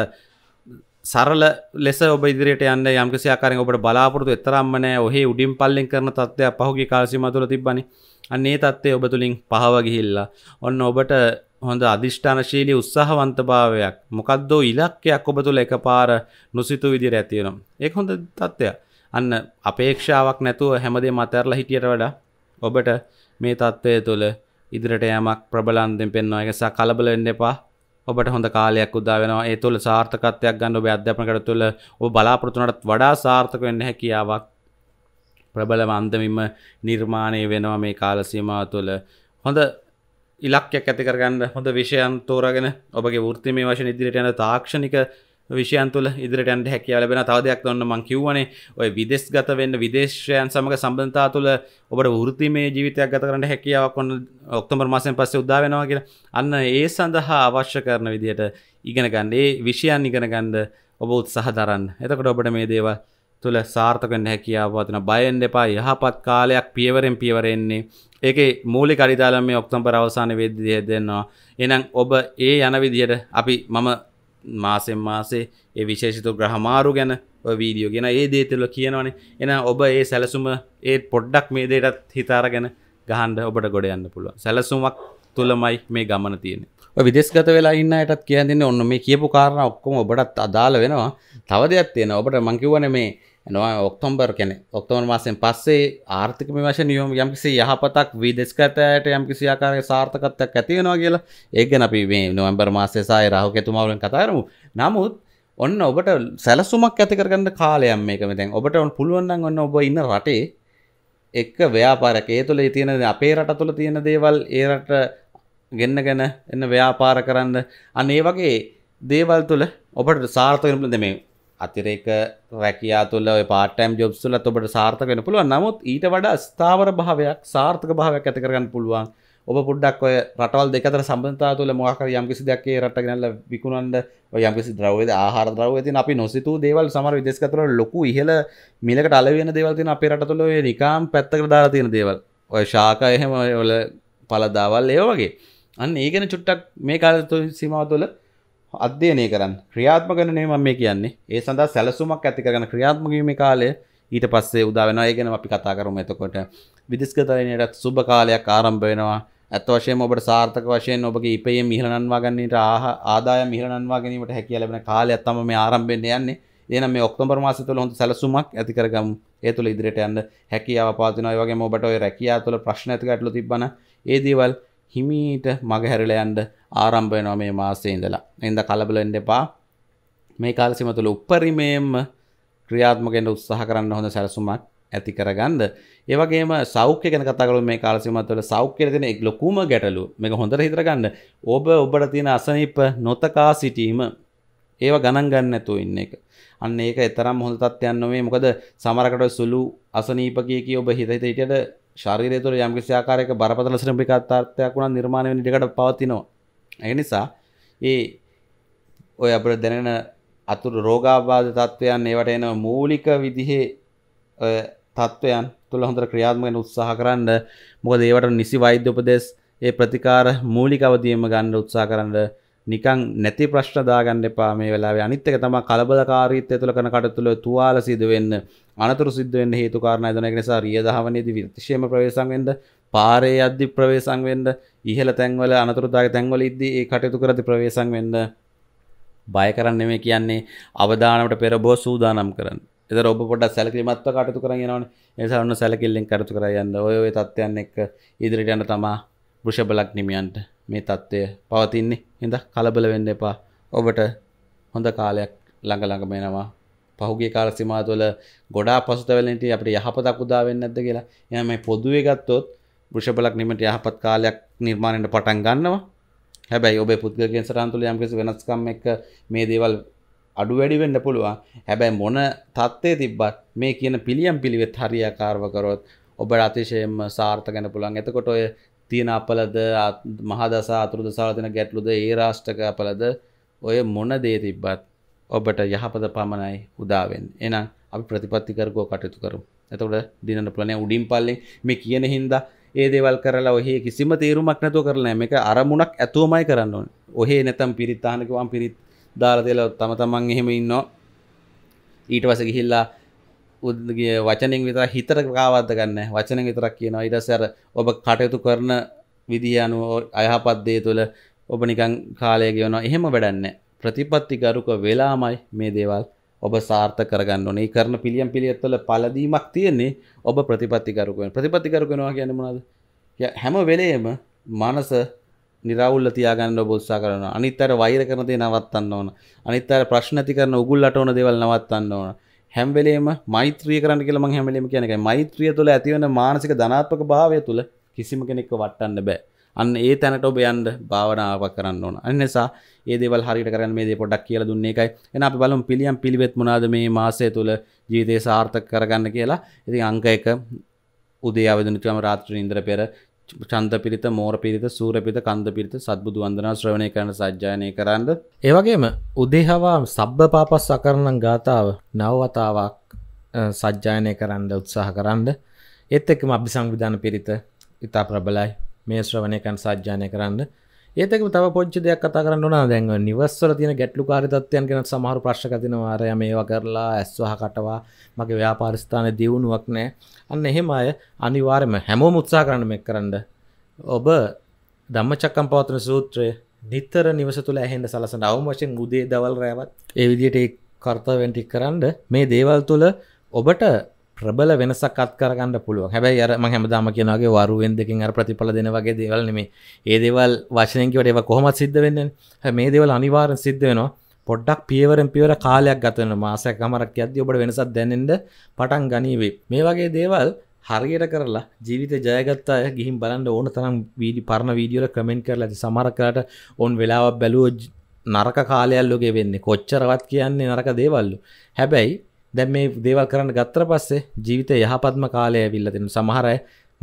සරල ලෙස ඔබ ඉදිරියට යන්න යම්කිසි ආකාරයෙන් ඔබට බලාපොරොත්තු එතරම්ම නැහැ. ඔහි උඩින් පල්ලෙන් කරන තත්ත්වය පහුගිය කාල සීමාව තුළ තිබ්බනේ. අන්න ඒ தත්ත්වය ඔබ තුලින් පහව ගිහිල්ලා ඔන්න ඔබට හොඳ අධිෂ්ඨානශීලී උත්සාහවන්තභාවයක් මොකද්දෝ ඉලක්කයක් ඔබ තුළ එකපාර නොසිතූ විදිහට ඇති වෙනවා. ඒක හොඳ தත්ත්වයක්. අන්න අපේක්ෂාවක් නැතුව හැමදේම අතහැරලා හිටියට වඩා ඔබට මේ தත්ත්වය තුළ ඉදිරියට යෑමක් ප්‍රබලන්තෙන් පෙන්වනවා. ඒක නිසා කලබල වෙන්න එපා. ඔබට හොඳ කාලයක් උදා වෙනවා. ඒ තුළ සාර්ථකත්වයක් ගන්න ඔබේ අධ්‍යාපන කටයුතු තුළ ඔබ බලාපොරොත්තු වුණාට වඩා සාර්ථක වෙන්න හැකියාවක් ප්‍රබලව අන්දමින්ම නිර්මාණය වෙනවා මේ කාල සීමාව තුළ. හොඳ ඉලක්යක් ඇතිකරගන්න හොඳ විෂයන් තෝරගෙන ඔබගේ ෘත්තිමේ වශය ඉදිරිට යන තාක්ෂණික විෂයන් තුළ ඉදිරිටන්ට හැකිය ලැබෙන තවදයක් ඔන්න මං කිව්වනේ ඔය විදෙස් ගත වෙන්න විදේශයන් සමඟ සම්බන්ධතා තුළ ඔබට ෘතිමේ ජීවිතයක් ගත කරට හැකියාවක් ඔන්න ඔක්තමර් මාසයෙන් පස්සේ උදා වෙනවා කියලා අන්න ඒ සඳහා අවශ්‍ය කරන විදියට ඉගෙන ගන්න ඒ විෂයන් ඉගෙන ගන්ඩ ඔබ උත්සාහ දරන්න එතකට ඔබට මේ දේවල් තුළ සාර්ථකෙන් හැකියාව අතන බයෙන් දෙපා යහපත් කාලයක් පියවරෙන් පියවරෙන්නේ ඒකේ මූලික අරිතාලම් මේ ඔක්තෝබර් අවසාන වෙද්දී දෙන්නවා එහෙනම් ඔබ ඒ යන විදිහට අපි මම මාසෙන් මාසේ ඒ විශේෂිත ග්‍රහමාරු ගැන වීඩියෝ ගෙන ඒ දේතුල කියනවනේ එන ඔබ ඒ සැලසුම ඒ පොඩ්ඩක් මේ දේටත් හිතාරගෙන ගහන්ඩ ඔබට ගොඩ යන්න පුළුව සැලසුමක් තුළමයි මේ ගමන තියෙන විදෙස්ගත වෙලා ඉන්න යටත් කියන්න ඔන්න මේ කියපු කාරණ ඔක්කොම ඔබටත් අදාළ වෙනවා තවදයක් තියෙන ඔබට මංකිවන මේ එනවා ඔක්තොම්බර් කෙනෙ ඔක්තෝන් මාසෙන් පස්සේ ආර්ථික විමශ නියෝම යම්කිසි යහපතක් විදෙස්කතයට යම්කිසි ආකාරය සාර්ථකත්වයක් ඇතිවෙනවා කියලා ඒ ගැන අපි මේ නොවම්බර් මාසේසාය රහුකැතුමාවලෙන් කතාරමු නමුත් ඔන්න ඔබට සැලසුමක් ඇතිකරගන්න කාලයම් මේක මෙතැන් ඔබට ඔන් පුළුවන්න්න ඔන්න ඔබ ඉන්න රටේ එක්ක ව්‍යාපාරක ඒ තුළ තියෙන අපේ රට තුළ තියෙන දේවල් ඒ රට ගෙන්න්න ගැන එන්න ව්‍යාපාර කරන්න අන්න ඒ වගේ දේවල් තුළ ඔබට සාර්ථකරම දෙමේ අතිරේක රැකයා තුල පාටම් ජොබ් තුලත් ඔබට සාර්ථක වෙන පුළුවන් නමුත් ඊට වඩා ස්ථාවර භාවයක් සාර්ථක භාවයක් ඇති කරගන්න පුළුවන් ඔබ පුඩ්ඩක් ඔය රටවල් දෙක අතර සම්බන්ධතාව තුළ මොකක් හරි යම්කිසි දෙයක් ඒ රට ගෙනල්ලා විකුණන්න ඔය යම්කිසි ද්‍රව්‍යද ආහාර ද්‍රව්‍ය තියෙන අපි නොසිතූ දේවල් සමහර විදේශගත වල ලොකු ඉහළ මිලකට අලෙවි වෙන දේවල් තියෙන අපේ රට තුළ ඔය නිකාම් පැත්තකට දාලා තියෙන දේවල් ඔය ශාක එහෙම ඔය වල පළදාවල් ඒවා වගේ අන්න ඒ ගැන චුට්ටක් මේ කාලය සීමාව තුළ අධ්‍යයනය කරන්න ක්‍රියාත්මක කරන්නේ මම මේ කියන්නේ. ඒ සඳහා සැලසුමක් ඇති කරගෙන ක්‍රියාත්මක වීමේ කාලය ඊට පස්සේ උදා වෙනවා. ඒ ගැන අපි කතා කරමු. එතකොට විදේශගතයනයටත් සුබ කාලයක් ආරම්භ වෙනවා. ඇත්ත වශයෙන්ම ඔබට සාර්ථක වශයෙන් ඔබගේ ඉපයීම් ඉහළනන්වා ගැනීමට ආදායම් ඉහළනන්වා ගැනීමට හැකියාව ලැබෙන කාලයක් තමයි මේ ආරම්භ වෙන්නේ යන්නේ. එනම් මේ ඔක්තෝබර් මාසය තුළ හොඳ සැලසුමක් ඇති කරගමු. ඒ තුළ ඉදිරියට යන්න හැකියාව පවතිනවා. ඒ වගේම ඔබට ওই රැකියාව තුළ ප්‍රශ්න ඇති ගැටලු තිබ්බනම් ඒ දේවල් හිමීට මග හැරලා යන්න ආරම්භ වෙනවා මේ මාසේ ඉඳලා. එඳ කලබල වෙන්න එපා. මේ කාලසීම තුළ උපරිමයෙන්ම ක්‍රියාත්මක වෙන්න උත්සාහ කරන්න හොඳ සැලසුමක් ඇති කරගන්න. ඒ වගේම සෞඛ්‍ය ගැන කතා කරමු මේ කාලසීම තුළ සෞඛ්‍යය දෙන එක් ලොකුම ගැටලුව. මේක හොඳට හිතර ගන්න. ඔබ ඔබට තියෙන අසනීප නොතකා සිටීම ඒව ගණන් ගන්න නැතුව ඉන්න එක. අන්න ඒක තරම් හොඳ තත්ත්වයක් නෙමෙයි. මොකද සමහරකට සුළු අසනීපකයේ කිය ඔබ හිත හිත හිටියට ශරීරය තුළ යම්කිසි ආකාරයක බරපතල ශ්‍රමිකත්වයක් වුණා නිර්මාණය වෙන ඩකට පවතිනවා. ඒ නිසා ඒ ඔය අපිට දැනෙන අතුරු රෝගාබාධ තත්ත්වයන් ඒවට එන මූලික විදිහේ තත්ත්වයන් තුළ හොඳට ක්‍රියාත්මක වෙන උත්සාහ කරන්න. මොකද ඒවට නිසි වෛද්‍ය උපදෙස් ඒ ප්‍රතිකාර මූලික අවධියෙම ගන්න උත්සාහ කරන්න නිකන් නැති ප්‍රශ්න දාගන්න එපා මේ වෙලාවේ අනිත් එක තමයි කලබලකාරීත්වය තුළ කරන කටයුතු වල තුවාල සිදු වෙන්න අනතුරු සිද්ධ වෙන්න හේතු කාරණා දෙන එක නිසා රිය දහවනේදී විශේෂම ප්‍රවේශම් වෙන්න පාරේ යද්දි ප්‍රවේශම් වෙන්න ඉහළ තැන්වල අනතුරුදායක තැන්වල ඉද්දී ඒ කටයුතු කරද්දී ප්‍රවේශම් වෙන්න බය කරන්න නෙමෙයි කියන්නේ අවදානමට පෙර බොහෝ සූදානම් කරන්න. ඒතර ඔබ පොඩ්ඩක් සැලකිලිමත්ව කටයුතු කරන් යනවනේ. ඒ නිසා ඔන්න සැලකිල්ලෙන් කටයුතු කරා යන්න. ඔය ඔය තත්ත්වයන් එක්ක ඉදිරියට යන තමා වෘෂභ ලග්නිමියන්ට මේ තත්ත්වය පවතින්නේ හිඳ කලබල වෙන්න එපා ඔබට හොඳ කාලයක් ළඟළඟ මෙනවා පහුගේ කාල සිමාතුවල ගොඩා පසුතවලට අපට යහපතක් උදා වෙන්න ඇද කියලා එන මේ පොදුවේ ගත්තොත් බෘෂපලක් නිමට යහපත් කාලයක් නිර්මාණයට පටන් ගන්නවා හැබැයි ඔබේ පුද්ගලගෙන් සරන්තුල යම්කිසි වෙනස්කම් එක මේ දේවල් අඩු වැඩි වෙන්න පුළුවන් හැබැයි මොන තත්ත්වයේ තිබ්බත් මේ කියන පිළියම් පිළිවෙත් හරියාකාරව කරොත් ඔබට අතිශයෙන්ම සාර්ථක වෙන්න පුළුවන්. එතකොට ඔය තියෙන අපලද මහදසා අතුරු දසාල තින ගැටලුද ඒ රාෂ්ටක අපලද ඔය මොන දේ තිබ්බත් ඔබට යහපත පමණයි උදාවෙන් එනම් අපි ප්‍රතිපත්තිකරකෝ කටයුතු කරු ඇතකට දිනට පලනය උඩින් පල්ලෙ මේ කියන හින්දා ඒ දේවල් කරලා ඔහේ කිසිම තේරුමක් නැතුව කරලා මේක අරමුණක් ඇතුවමයි කරන්න ඕනේ. ඔහේ නැත්තම් පිරිත් ආනකවම් පිරිත් දාලා තියලා තම තමන් එහෙම ඉන්නවා. ඊට පස්සේ ගිහිල්ලා උදගේ වචනින් විතර හිතර කාවත්ද ගන්න වචන විතරක් කියනවා ඉඩසැර ඔබ කටයුතු කරන විදිහ අනුව අයහපත්දේ තුළ ඔබ නිකං කාලය ගෙවනවා එහෙම වැඩන්න ප්‍රතිපත්ති ගරුක වෙලාමයි මේ දේවල් ඔබ සාර්ථ කරගන්න ඕනේ කරන පිළියම් පිළියත්වල පලදීමක් තියෙන්නේ ඔබ ප්‍රතිපත්ති ගරුකෙන් ප්‍රතිපත්ති ගරුකෙනවා කියන්නේ මොනවද හැම වෙලේම මනස නිරවුල්ල තියාගන්න බොත්සා කරන අනිත්තර වෛර කරන දේ නවත්තන්න ඕන අනිත්තර ප්‍රශ්නති කරන උගුල්ලට ඕන දෙවල් නවත්තන්න ඕන හැම්වෙලේම මෛත්‍රිය කරන්න කියල මං හැමලීම කියනක මෛත්‍රිය තුළ ඇතිවන මානසික ධනාත්පක භාවය තුළ කිසිම කෙනෙක්ව වටන්න බෑ අන්න ඒ තැනට ඔබ යන්ඩ භාවනාවක් කරන්න ඕන අනිසා ඒදවල් හරිට කරන්න මේ පොඩක් කියල දුන්නේ එකයි එන අපි බලම් පිළියම් පිළිවෙත් මුණද මේ මාසය තුළ ජීවිතය සාර්ථක කරගන්න කියලා ඉති අංක එක උදේ අවදනතුම රාත්‍ර ඉන්ද්‍ර පෙර චන්ද පිරිත මෝර පිරිත සූර පිත කන්ද පිරිත සත්බුදු වන්දනා ශ්‍රවණය කරන සජ්ජායනය කරන්න. ඒවගේම උදේහවා සබ්බ පාපස් සකරණ ගාථාව නවවතාවක් සජ්ජායනය කරන්න උත්සාහ කරන්න. එත් එක්ම අභි සංවිධාන පිරිත ඉතා ප්‍රබලයි මේ ශ්‍රවණයකන් සජ්ජානය කරන්න ඒතක තව පොච්ච දෙයක් කතා කරන්න ඕන දැන් නිවස්සල තියෙන ගැටලු කාරිතත්වයන් ගැන සමහර ප්‍රශ්න කරනවා අර මේවා කරලා ඇස්වහ කටවා මගේ ව්‍යාපාර ස්ථාන දියුණුවක් නැහැ අන්න එහෙම අය අනිවාර්යයෙන්ම හැමෝම උත්සාහ කරන්න මේක කරන්න ඔබ ධම්මචක්කම්පවත්තන සූත්‍රය නිතර නිවස තුල ඇහෙන්න සලසන අවම වශයෙන් උදේ දවල් රැවත් ඒ විදිහට ඒ කර්තව්‍යයන් ටික කරන්ඩ මේ දේවල් තුල ඔබට ප්‍රබල වෙනසක් අත්කරගන්න පුළුව හැබැයි අර හැමදාම කියනගේ වරුවෙන් දෙකින් අර ප්‍රතිඵල දෙන වගේ දේවල් නෙමේ ඒ දේවල් වශනයකිවට ඒව කොහොමත් සිද්ධ වෙන්න මේ දේවල් අනිවාර සිද්ධ වෙනවා පොඩ්ඩක් පියවරෙන් පියවර කාලයක් ගතන මාසයක් අමරක් අද ඔබට වෙනසක් දැනෙන්ට පටන් ගනීවේ මේ වගේ දේවල් හරියට කරලා ජීවිත ජයගත්ත අය ගිහින් බලන්න ඕන තරම් වීඩි පරණ වීඩියෝල කමෙන්ට් කරලා ඇති සමහර කරට ඔන් වෙලාවක් බැලුව නරක කාලයල්ලෝගේ වෙන්නේ කොච්චරවත් කියන්නේ නරක දේවල්ලු හැබැයි දැන් මේ දේවල් කරන්න ගත්තර පස්සේ ජීවිත යහපත්ම කාලය ඇවිල්ල දෙන සමහරය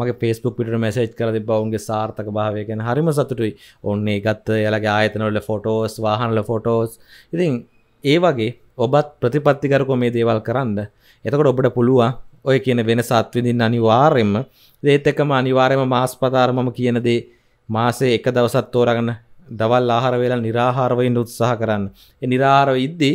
මගේ පෙස්බුක් පිට මැසේජ් කරද බවුන්ගේ සාර්ථක භාවය ගැන හරිම සතුටුයි ඔන්නේ ගත්ත එලගේ ආයතනවල ෆොටෝස් වාහන්ල ෆොටෝස් ඉතින් ඒ වගේ ඔබත් ප්‍රතිපත්තිකරකො මේ දේවල් කරන්න එතකොට ඔබට පුළුවන් ඔය කියන වෙන සත්විඳින් අනිවාර්යෙන්ම දේත් එකම අනිවාර්යම මාස්පතාරමම කියන දේ මාසේ එක දවසත් තෝරගන්න දවල් ආහාර වේලා निराහාරව ඉන්න උත්සාහ කරන්න. ඒ निराහාරව ඉද්දී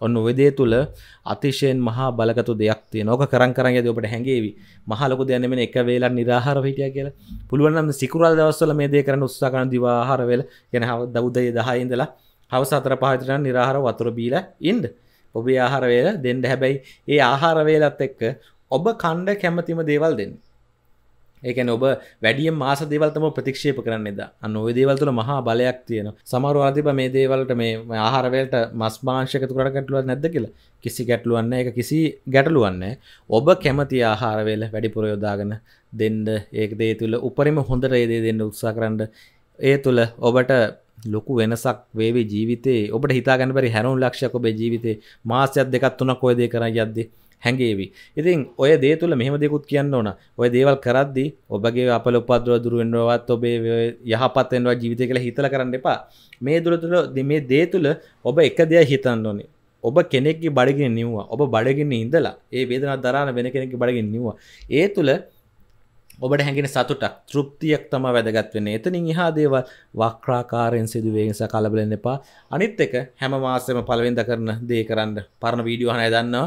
ඔන්න වෙදේ තුළ අතිශයෙන් මහා බලකතු දෙයක් තිය නොක කරන් කරන්න ඇද ඔබට හැඟේවි මහලොක දැනම එක වෙලා නිරහර හිටිය කියලා පුළුවන්ම සිකුරල් දවස්සල මේ දේ කරන උත්සාකරන දිවාහර වෙල ගෙන හව දෞද්ධය දහයිඉඳලා හවස අතර පහතින නිරහර වතුර බීල ඉන්ඩ ඔබේ ආහාරවේල දෙන්ඩ හැබැයි ඒ ආහාරවේලත් එක්ක ඔබ කණ්ඩ කැමතිම දේවල් දෙන්න ඒකන ඔබ වැඩිය මාස දෙවල්තම ප්‍රතික්ෂේප කරන්න ද අන්න ඔය දේවල්තුල මහා බලයක් තියෙන සමරු අධිප මේ දේවලට මේ ආහරවලට මස් භාංශකතු කරට ගැටලුව නැද කියලා කිසි ගැටලුවන්න එක කිසි ගැටලුවන්න ඔබ කැමති ආහාරවේල වැඩිපුර යොදාගෙන දෙන්ඩ ඒක දේ තුළ උපරිම හොඳට ඒදේ දෙන්න උත්සා කරන්න ඒ තුළ ඔබට ලොකු වෙනසක් වේවේ ජීවිතේ ඔබට හිතාගන්න පරි හැරුම් ලක්ෂක ඔබේ ජීවිතේ මාසයක් දෙකත් තුනක් කොයදේ කර යද්දේ හැඟේවි ඉතින් ඔය දේ තුළ මෙහම දෙකුත් කියන්න ඕන ඔය දේවල් කරද්දි ඔබගේ අපල උපද්‍රව දුරුවෙන්වවත් ඔබේ යහපත්තෙන්වා ජීවිතය කළ හිතල කරන්න එපා මේ දුර තුළ දෙමේ දේ තුළ ඔබ එක දෙය හිතන්න ඕනේ ඔබ කෙනෙක්ගේ බඩගෙන නිවවා ඔබ බඩගෙන ඉඳලා ඒ වේදනා දරාන වෙන කෙනෙක් බඩගෙන නිවවා ඒ තුළ ඔබට හැඟෙන සතුටක් තෘප්තියක් තම වැදගත්වෙන්න එතනින් එහා දේව වක්්‍රාකාරයෙන් සිදුවේනිස කලබලන්න එපා අනිත් එක හැම මාසම පලවෙද කරන දේ කරන්න පරණ වීඩියෝ හනය දන්නවා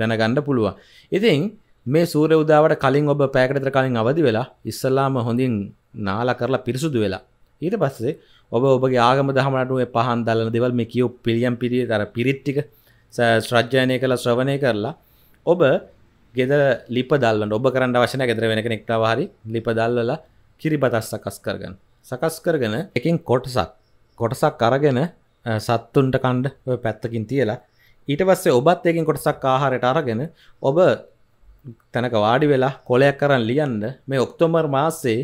දැනගණ්ඩ පුළුවන් ඉතින් මේ සූර උදාවට කලින් ඔබ පෑකටතර කලින් අවදි වෙලා ඉස්සල්ලාම හොඳින් නාලා කරලා පිරිසුදු වෙලා ඊට පස්සේ ඔබ ඔබගේ ආගම දහමටුවේ පහන් දල්ලන දෙවල් මේ කියෝ පිළියම් පිරිය තර පිරිත්තික ශ්‍රජ්ජානය කළ ශ්‍රවණය කරලා ඔබ ගෙද ලිප දල්ලන්න ඔබ කරන්න වශන ගෙදර වෙන කෙනෙක්ටව හරි ලිප දල්ලලා කිරිබතස් සකස් කරගන්න සකස් කරගෙන එකින් කොටසක් කොටසක් අරගෙන සත්තුන්ට කණ්ඩ පැත්තකින් තියලා ඊට පස්සේ ඔබත් ඒකින් කොටසක් ආහාරයට අරගෙන ඔබ තැනක වාඩි වෙලා කොලයක් කරන් ලියන්න මේ ඔක්තෝබර් මාසේ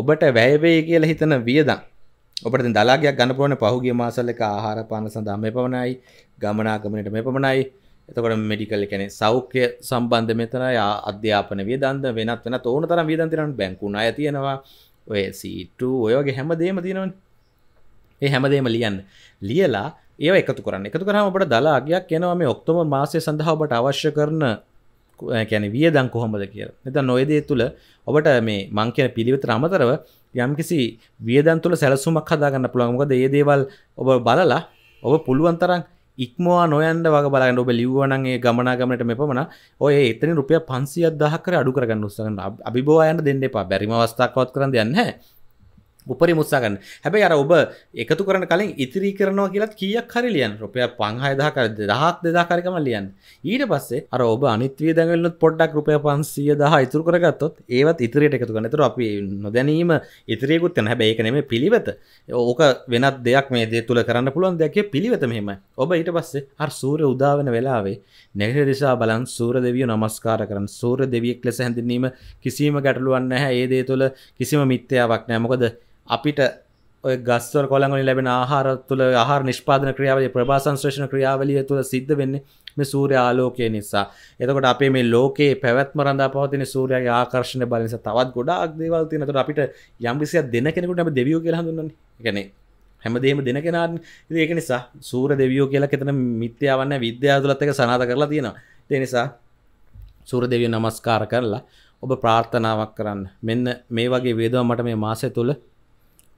ඔබට වැයවෙයි කියලා හිතන වියදම් ඔබට දලාගයක් ගන්න පුළුවන් පහුගිය මාසවල එක ආහාර පාන සඳහා මේ පමණයි ගමනාගමනයට මේ පමණයි එතකොට මෙඩිකල් කියන්නේ සෞඛ්‍ය සම්බන්ධ මෙතනයි අධ්‍යාපන වියදම්ද වෙනත් වෙනත් ඕන තරම් වියදම් තියෙනවා බැංකු ණය තියෙනවා ඔය C2 ඔය වගේ හැම දෙයක්ම තියෙනවනේ ඒ හැම දෙයක්ම ලියන්න ලියලා ඒ එකතු කරන්න එකතු කරහම ඔබට දලාගයක් කියනවා මේ ඔක්තම මාසය සඳහා ඔබට අවශ්‍ය කරන කැන විය දං කොහොමද කිය එත නොයදේ තුළ ඔබට මේ මං කියන පිළිවෙත අමතරව යම්කිසි වියදන් තුළ සැලසුමක් හදාගන්න පුළුවන්මකද ඒ දේවල් ඔබ බලලා ඔබ පුළුවන්තරන් ඉක්මවා නොයන්ද වග බලන්න ඔබ ලිව්වනගේ ගමනාගමට මෙපමන ඔය එතන රුපිය පන්සිය දහකර අඩු කරගන්න උත්සගන්න අභිබෝයන්න දෙන්න එපා බැරිම අවස්ථාවක්වත් කරන්න යන්න උපරි මුත්සාගන්න හැබැයි අර ඔබ එකතු කරන කලින් ඉතිරි කරනවා කියලත් කියක් හරි ලියන් රුපය පංහයදාකර දහක් දෙදාකාරකම ලියන් ඊට පස්සේ අර ඔබ අනිත්වී දැගල්ල පොඩ්ඩක් රුපය පන්සිය දහ ඉතුර කරගත්තොත් ඒවත් ඉතිරියට එකතු කනතුර අපි නොදැනීම ඉතිරයකුත්තන හැබැයික නෙම පිළිවෙත ඕක වෙනත් දෙයක් මේ දේ තුළ කරන්න පුළුවන් දෙයක් පිළිවෙත මෙහෙම ඔබ ඊට පස්සේ අර සූරය උදාවන වෙලාවේ නැහිර දිසා බලන් සූර දෙවිය නමස්කාර කරන සූර දෙවියෙක් ලෙස හැඳින්ීම කිසිීම ගැටලුවන්න හැ ඒදේ තුළ කිසිම මිත්‍යාවක් නෑමකොද අපිට ඔය ගස්වල කොළගනි ලැබෙන ආහාර තුළ ආහාර නිෂ්පාදන ක්‍රියාවලිය ප්‍රභාසංශ්‍රේෂණ ක්‍රියාවලිය තුළ සිද්ධ වෙන්නේ මේ සූර්ය ආලෝකය නිසා එතකොට අපේ මේ ලෝකයේ පැවැත්ම රඳා පවතින සූර්යගේ ආකර්ශණය බල නිසා තවත් ගොඩාක් දේවල් තියෙනවා. එතකොට අපිට යම් කිසියක් දෙන කෙනෙකුට අපි දෙවියෝ කියලා හඳුන්වන්නේ. ඒ කියන්නේ හැමදේම දෙන කෙනා ඉතින් ඒක නිසා සූර දෙවියෝ කියලා කෙතන මිත්‍යාවන්න විද්‍යාවතුලත් එක සනාත කරලා තියෙනවා. ඒ නිසා සූර දෙවියෝ নমස්කාර කරලා ඔබ ප්‍රාර්ථනාවක් කරන්න. මෙන්න මේ වගේ වේදවා මට මේ මාසය තුල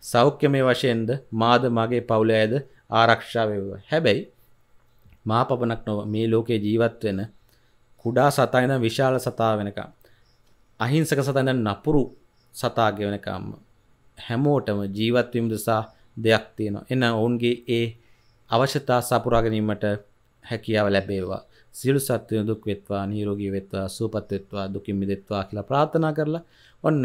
සෞඛ්‍යමය වශයෙන්ද මාද මගේ පවුල ඇද ආරක්ෂාවව හැබැයි මා පපනක් නොව මේ ලෝකේ ජීවත් වෙන කුඩා සතායන විශාල සතා වෙනකම් අහිංසක සතන නපුරු සතාගේ වෙනකම්ම හැමෝටම ජීවත්වීම දෙසා දෙයක් තියෙනවා එන්න ඔවුන්ගේ ඒ අවශ්‍යතා සපුරාගැනීමට හැකියාව ලැබේවා සියලු සත්වයන් දුක් වෙත්වා නිරෝගී වෙත්වා සුවපත් වෙත්වා දුකින් මිදෙත්වා කියලා ප්‍රාර්ථනා කරලා ඔන්න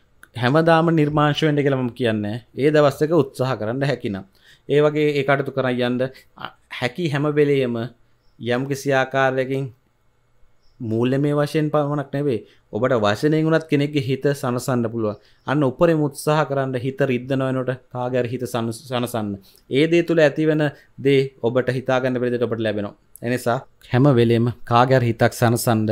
හැමදාම නිර්මාංශවෙන්ට කළම කියන්නේ ඒ දවස්සක උත්සාහ කරන්න හැකිනම්. ඒ වගේ ඒ අටතු කරයි යන්ද හැකි හැමවෙලේම යම් කිසිආකාරයකින් මූල්ල මේ වශයෙන් පමණක් නැවේ ඔබට වශනය ගුණත් කෙනෙක්ගේ හිත සනසන්න පුළුව අන්න උපරෙ මුත්සාහ කරන්න හිත රිද්ධනවනට කාගැර හිත සනසන්න ඒ දේ තුළ ඇතිවෙන දේ ඔබට හිතාගන්න පෙරිදිට ඔබට ලැබෙනවා එනිසා හැම වෙලේම කාගැර හිතක් සනසන්ඩ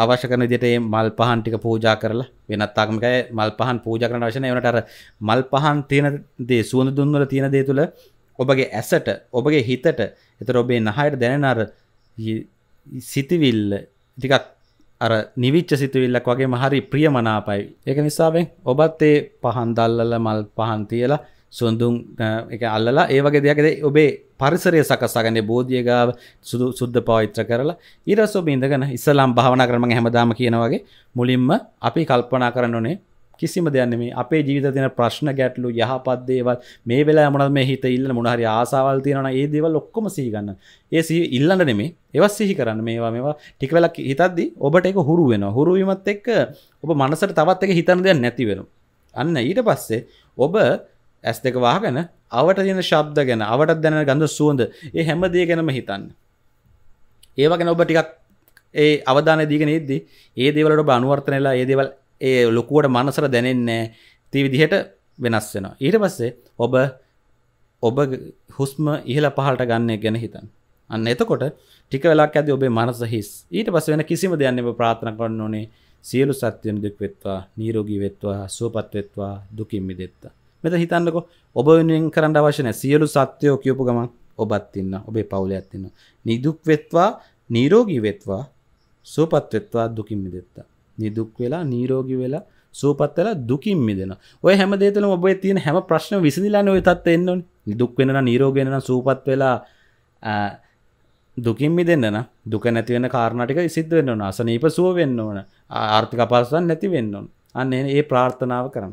අවශ්‍ය කරන විදිහට මේ මල් පහන් ටික පූජා කරලා වෙනත් ආගමික අය මල් පහන් පූජා කරන්න අවශ්‍ය නැහැ. ඒනට අර මල් පහන් තියෙන දේ සුවඳ දුම් වල තියෙන දේ තුල ඔබගේ ඇසට, ඔබගේ හිතට, ඒතර ඔබේ නහයට දැනෙන අර සිතවිල්ල ටිකක් අර නිවිච්ච සිතවිල්ලක් වගේම හරි ප්‍රියමනාපයි. ඒක නිසාවෙන් ඔබත් ඒ පහන් දැල්ලලා මල් පහන් තියලා සුඳුන් එක අල්ලලා ඒ වගේ දෙයක්ද ඔබේ පරිසරය සකස්සාගන්න බෝධිය ගාව සුදු සුද්ධ පවිත්‍ර කරලා ඊරස් ඔබ ඉඳගෙන ඉස්සලම් භාවනා කරම හැමදාම කියනවගේ මුලින්ම අපි කල්පනා කරන්න ඕනේ කිසිම දෙයන්න මේ අපේ ජීවිත තින ප්‍රශ්න ගැටලු යහපත්දේවල් මේ වෙලා මොනද මේ හිත ඉල්ල මොනහරි ආසාවල් තියෙනන ඒ දේවල් ඔක්කොම සිහිගන්න ඒ සි ඉල්ලන්න නෙමේ එවස් සිහි කරන්න මේවා මේවා ටිකවෙලක් හිතද්දි ඔබට එක හුරු වෙන හුරුවීමත් එක්ක ඔබ මනසට තවත් එක හිතන දෙයක් නැතිවෙන අන්න ඊට පස්සේ ඔබ ඇස් දෙක වාගෙන අවට තියෙන ශබ්ද ගැන අවට දැන ගඳ සුවඳ ඒ හැම දේ ගැනම හිතන්න ඒවා ගැන ඔබ ටිකක් ඒ අවධානය දීගෙන ඉද්දි ඒ දේවලට ඔබ අනුවර්තනයලා ඒ දේවල් ඒ ලොකුවට මනසර දැනෙන්නේ ති විදිහට වෙනස් වෙනවා ඊට පස්සේ ඔබ ඔබ හුස්ම ඉහළ පහලට ගන්න ගැන හිතන්න අන්න එතකොට ටික වෙලාක් ඇද ඔබේ මනස හිස් ඊට පස වෙන කිසිම දෙයන්න එම ප්‍රාථන කරන්න ඕනේ සියලු සත්‍යයන දුක් වෙත්වා නීරෝගී වෙත්වා සුවපත් වෙත්වා දුකින්මි දෙත්තා මෙත හිතන්නක ඔබ වෙනෙන් කරන්න අවශ්‍යන සියලු සත්‍යයෝ කියපු ගමන් ඔබත් ඉන්න ඔබේ පවුල ඇත්තින්න නිදුක් වෙත්වා නීරෝගී වෙත්වා සූපත්වෙත්වා දුකින් මිදෙත්තා නිදුක් වෙලා නීරෝගි වෙලා සූපත්තල දුකින් මිදෙන ඔය හැම දේතන ඔබ තියෙන හැම ප්‍රශ්න විසිදිලා ඔය තත් එන්න නිදුක් වෙන නීරෝගෙනන සූපත් වෙලා දුකින් මිදන්න දුක නැතිවෙන කාරණටික සිද්ධ වෙන්න ඕන අසනීප සුව වෙන්න ඕන ආර්ථික පාසන් නැති වෙන්න ඕන අන්න ඒ ප්‍රාර්ථනාව කරන්න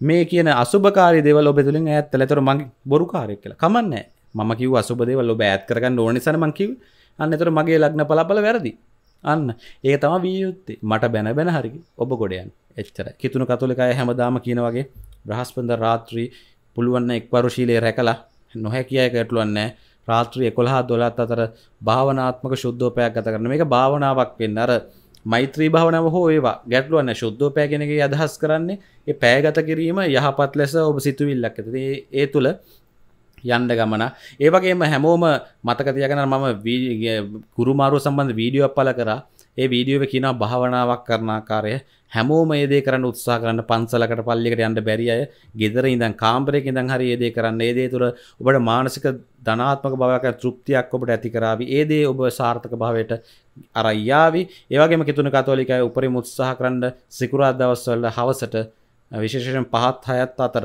මේ කියන අසුභකාරය දෙවල් ඔබ තුළින් ඇත් ඇතර මගේ බොරුකාරයක් කියලා කමන්න මම කිව් අසුබදේවල් ඔබ ඇත් කරගන්න ඕනිසන මංකිව අන්නතර මගේ ලක්න පලපල වැරදි අන්න ඒ තම වියයුත්තේ මට බැන බැන හරි ඔබ ගොඩයන් එච්චර කිතුුණු කතුලිකය හැමදාම කියන වගේ බ්‍රහස්පඳ රාත්‍රී පුළුවන්න එක්වරුශීලේ රැකලා නොහැ කියය කැටලුවන්න රාත්‍රී එකොළහා දොලත් අතර භාවනාත්මක ශුද්ධෝපයක් ගත කරන මේ භාවනාවක් වෙන්න අර මෛත්‍රී භාවනාව හෝ ඒවා ගැටලුවන්න ශුද්ධෝ පෑගෙනගේ අදහස් කරන්නේ ඒ පෑගත කිරීම යහපත් ලෙස ඔබ සිතුවිල්ලක් ඇති ඒ තුළ යන්න ගමන ඒවගේම හැමෝම මතකතියගෙන මම ගුරුමාරු සම්බන්ධ වීඩියෝ පල කරා ඒ වීඩියෝව කියන භාවනාවක් කරන ආකාරය හැමෝම ඒ දේ කරන්න උත්සාහ කරන්න පන්සලකට පල්ලියකට යන්න බැරි අය ගෙදර ඉඳන් කාමරයක ඉඳන් හරි ඒ දේ කරන්න ඒ දේ තුළ ඔබට මානසික ධනාත්මක භාවයක් තෘප්තියක් ඔබට ඇති කරાવી ඒ දේ ඔබ සාර්ථක භාවයට අරන් යාවි ඒ වගේම කිතුණු කතෝලිකය උපරිම උත්සාහ කරන්න සිකුරාදා දවස්වල හවසට විශේෂයෙන් පහත් හයත් අතර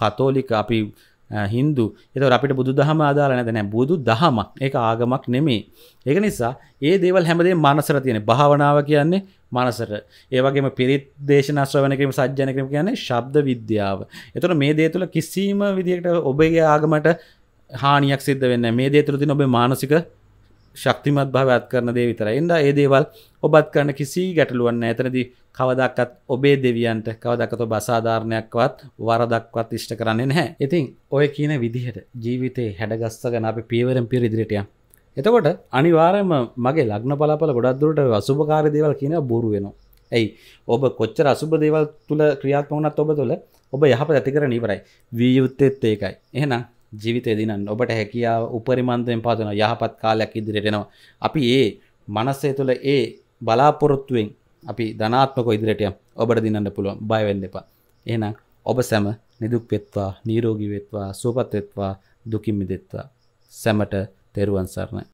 කතෝලික අපි හින්දු එත අපිට බුදු දහම ආදාල නැතන බුදු දහමක් ඒක ආගමක් නෙමේ ඒක නිසා ඒ දේවල් හැමදේ මනසර තියෙන භාවනාව කියන්නේ මනසට ඒවගේම පිරිත් දේශනශ්‍රවනකම සජ්ජනකම කියන්නේ ශබ්ද විද්‍යාව එතට මේ දේ තුළ කිසිීම විදිකට ඔබගේ ආගමට හානියක් සිද්ධ වෙන්න මේ දේ තුළ තින ඔබේ මානසික ශක්තිමත් භාවත් කරන දේ විතර එන්ඩ ඒ දේවල් ඔබත් කරන කිසි ගැටලුවන්න ඇතනද කවදක්කත් ඔබේ දෙවියන්ට කවදකත බසාධාරණයක්වත් වරදක්වත් ඉෂ්ට කරන්නේ නැහැ ඉතින් ඔය කියන විදිහට ජීවිතේ හැඩගස්සගන අප පීවරම් පිර ඉදිරිටියම් එතකොට අනිවාරයම මගේ ලග්න පලාපල ගොඩක්දුරට අසුභකාර දේවල් කියන බොරු වෙනවා. ඇයි ඔබ කොච්චර අසුභ දේවල් තුළ ක්‍රියාත්මවනත් ඔබ තුළ ඔබ යහප ඇතිකර නිවරයි වියයුත්තෙත් ඒකයි. එහෙනම් ජීවිතය දිනන්න ඔබට හැකියා උපරිමන්තයෙන් පාතන යහපත් කාලයක් ඉදිරියටෙනවා අපි ඒ මනස්සේ තුළ ඒ බලාපොරොත්තුවෙන් අපි ධනාත්මක ඉදිරියටය ඔබට දිනන්න පුළුවන් බයවෙන්න එපා එහෙනම් ඔබ සැම නිදුක් වෙත්වා නිරෝගී වෙත්වා සුවපත් වෙත්වා දුකින් මිදෙත්වා සැමට තෙරුවන් සරණයි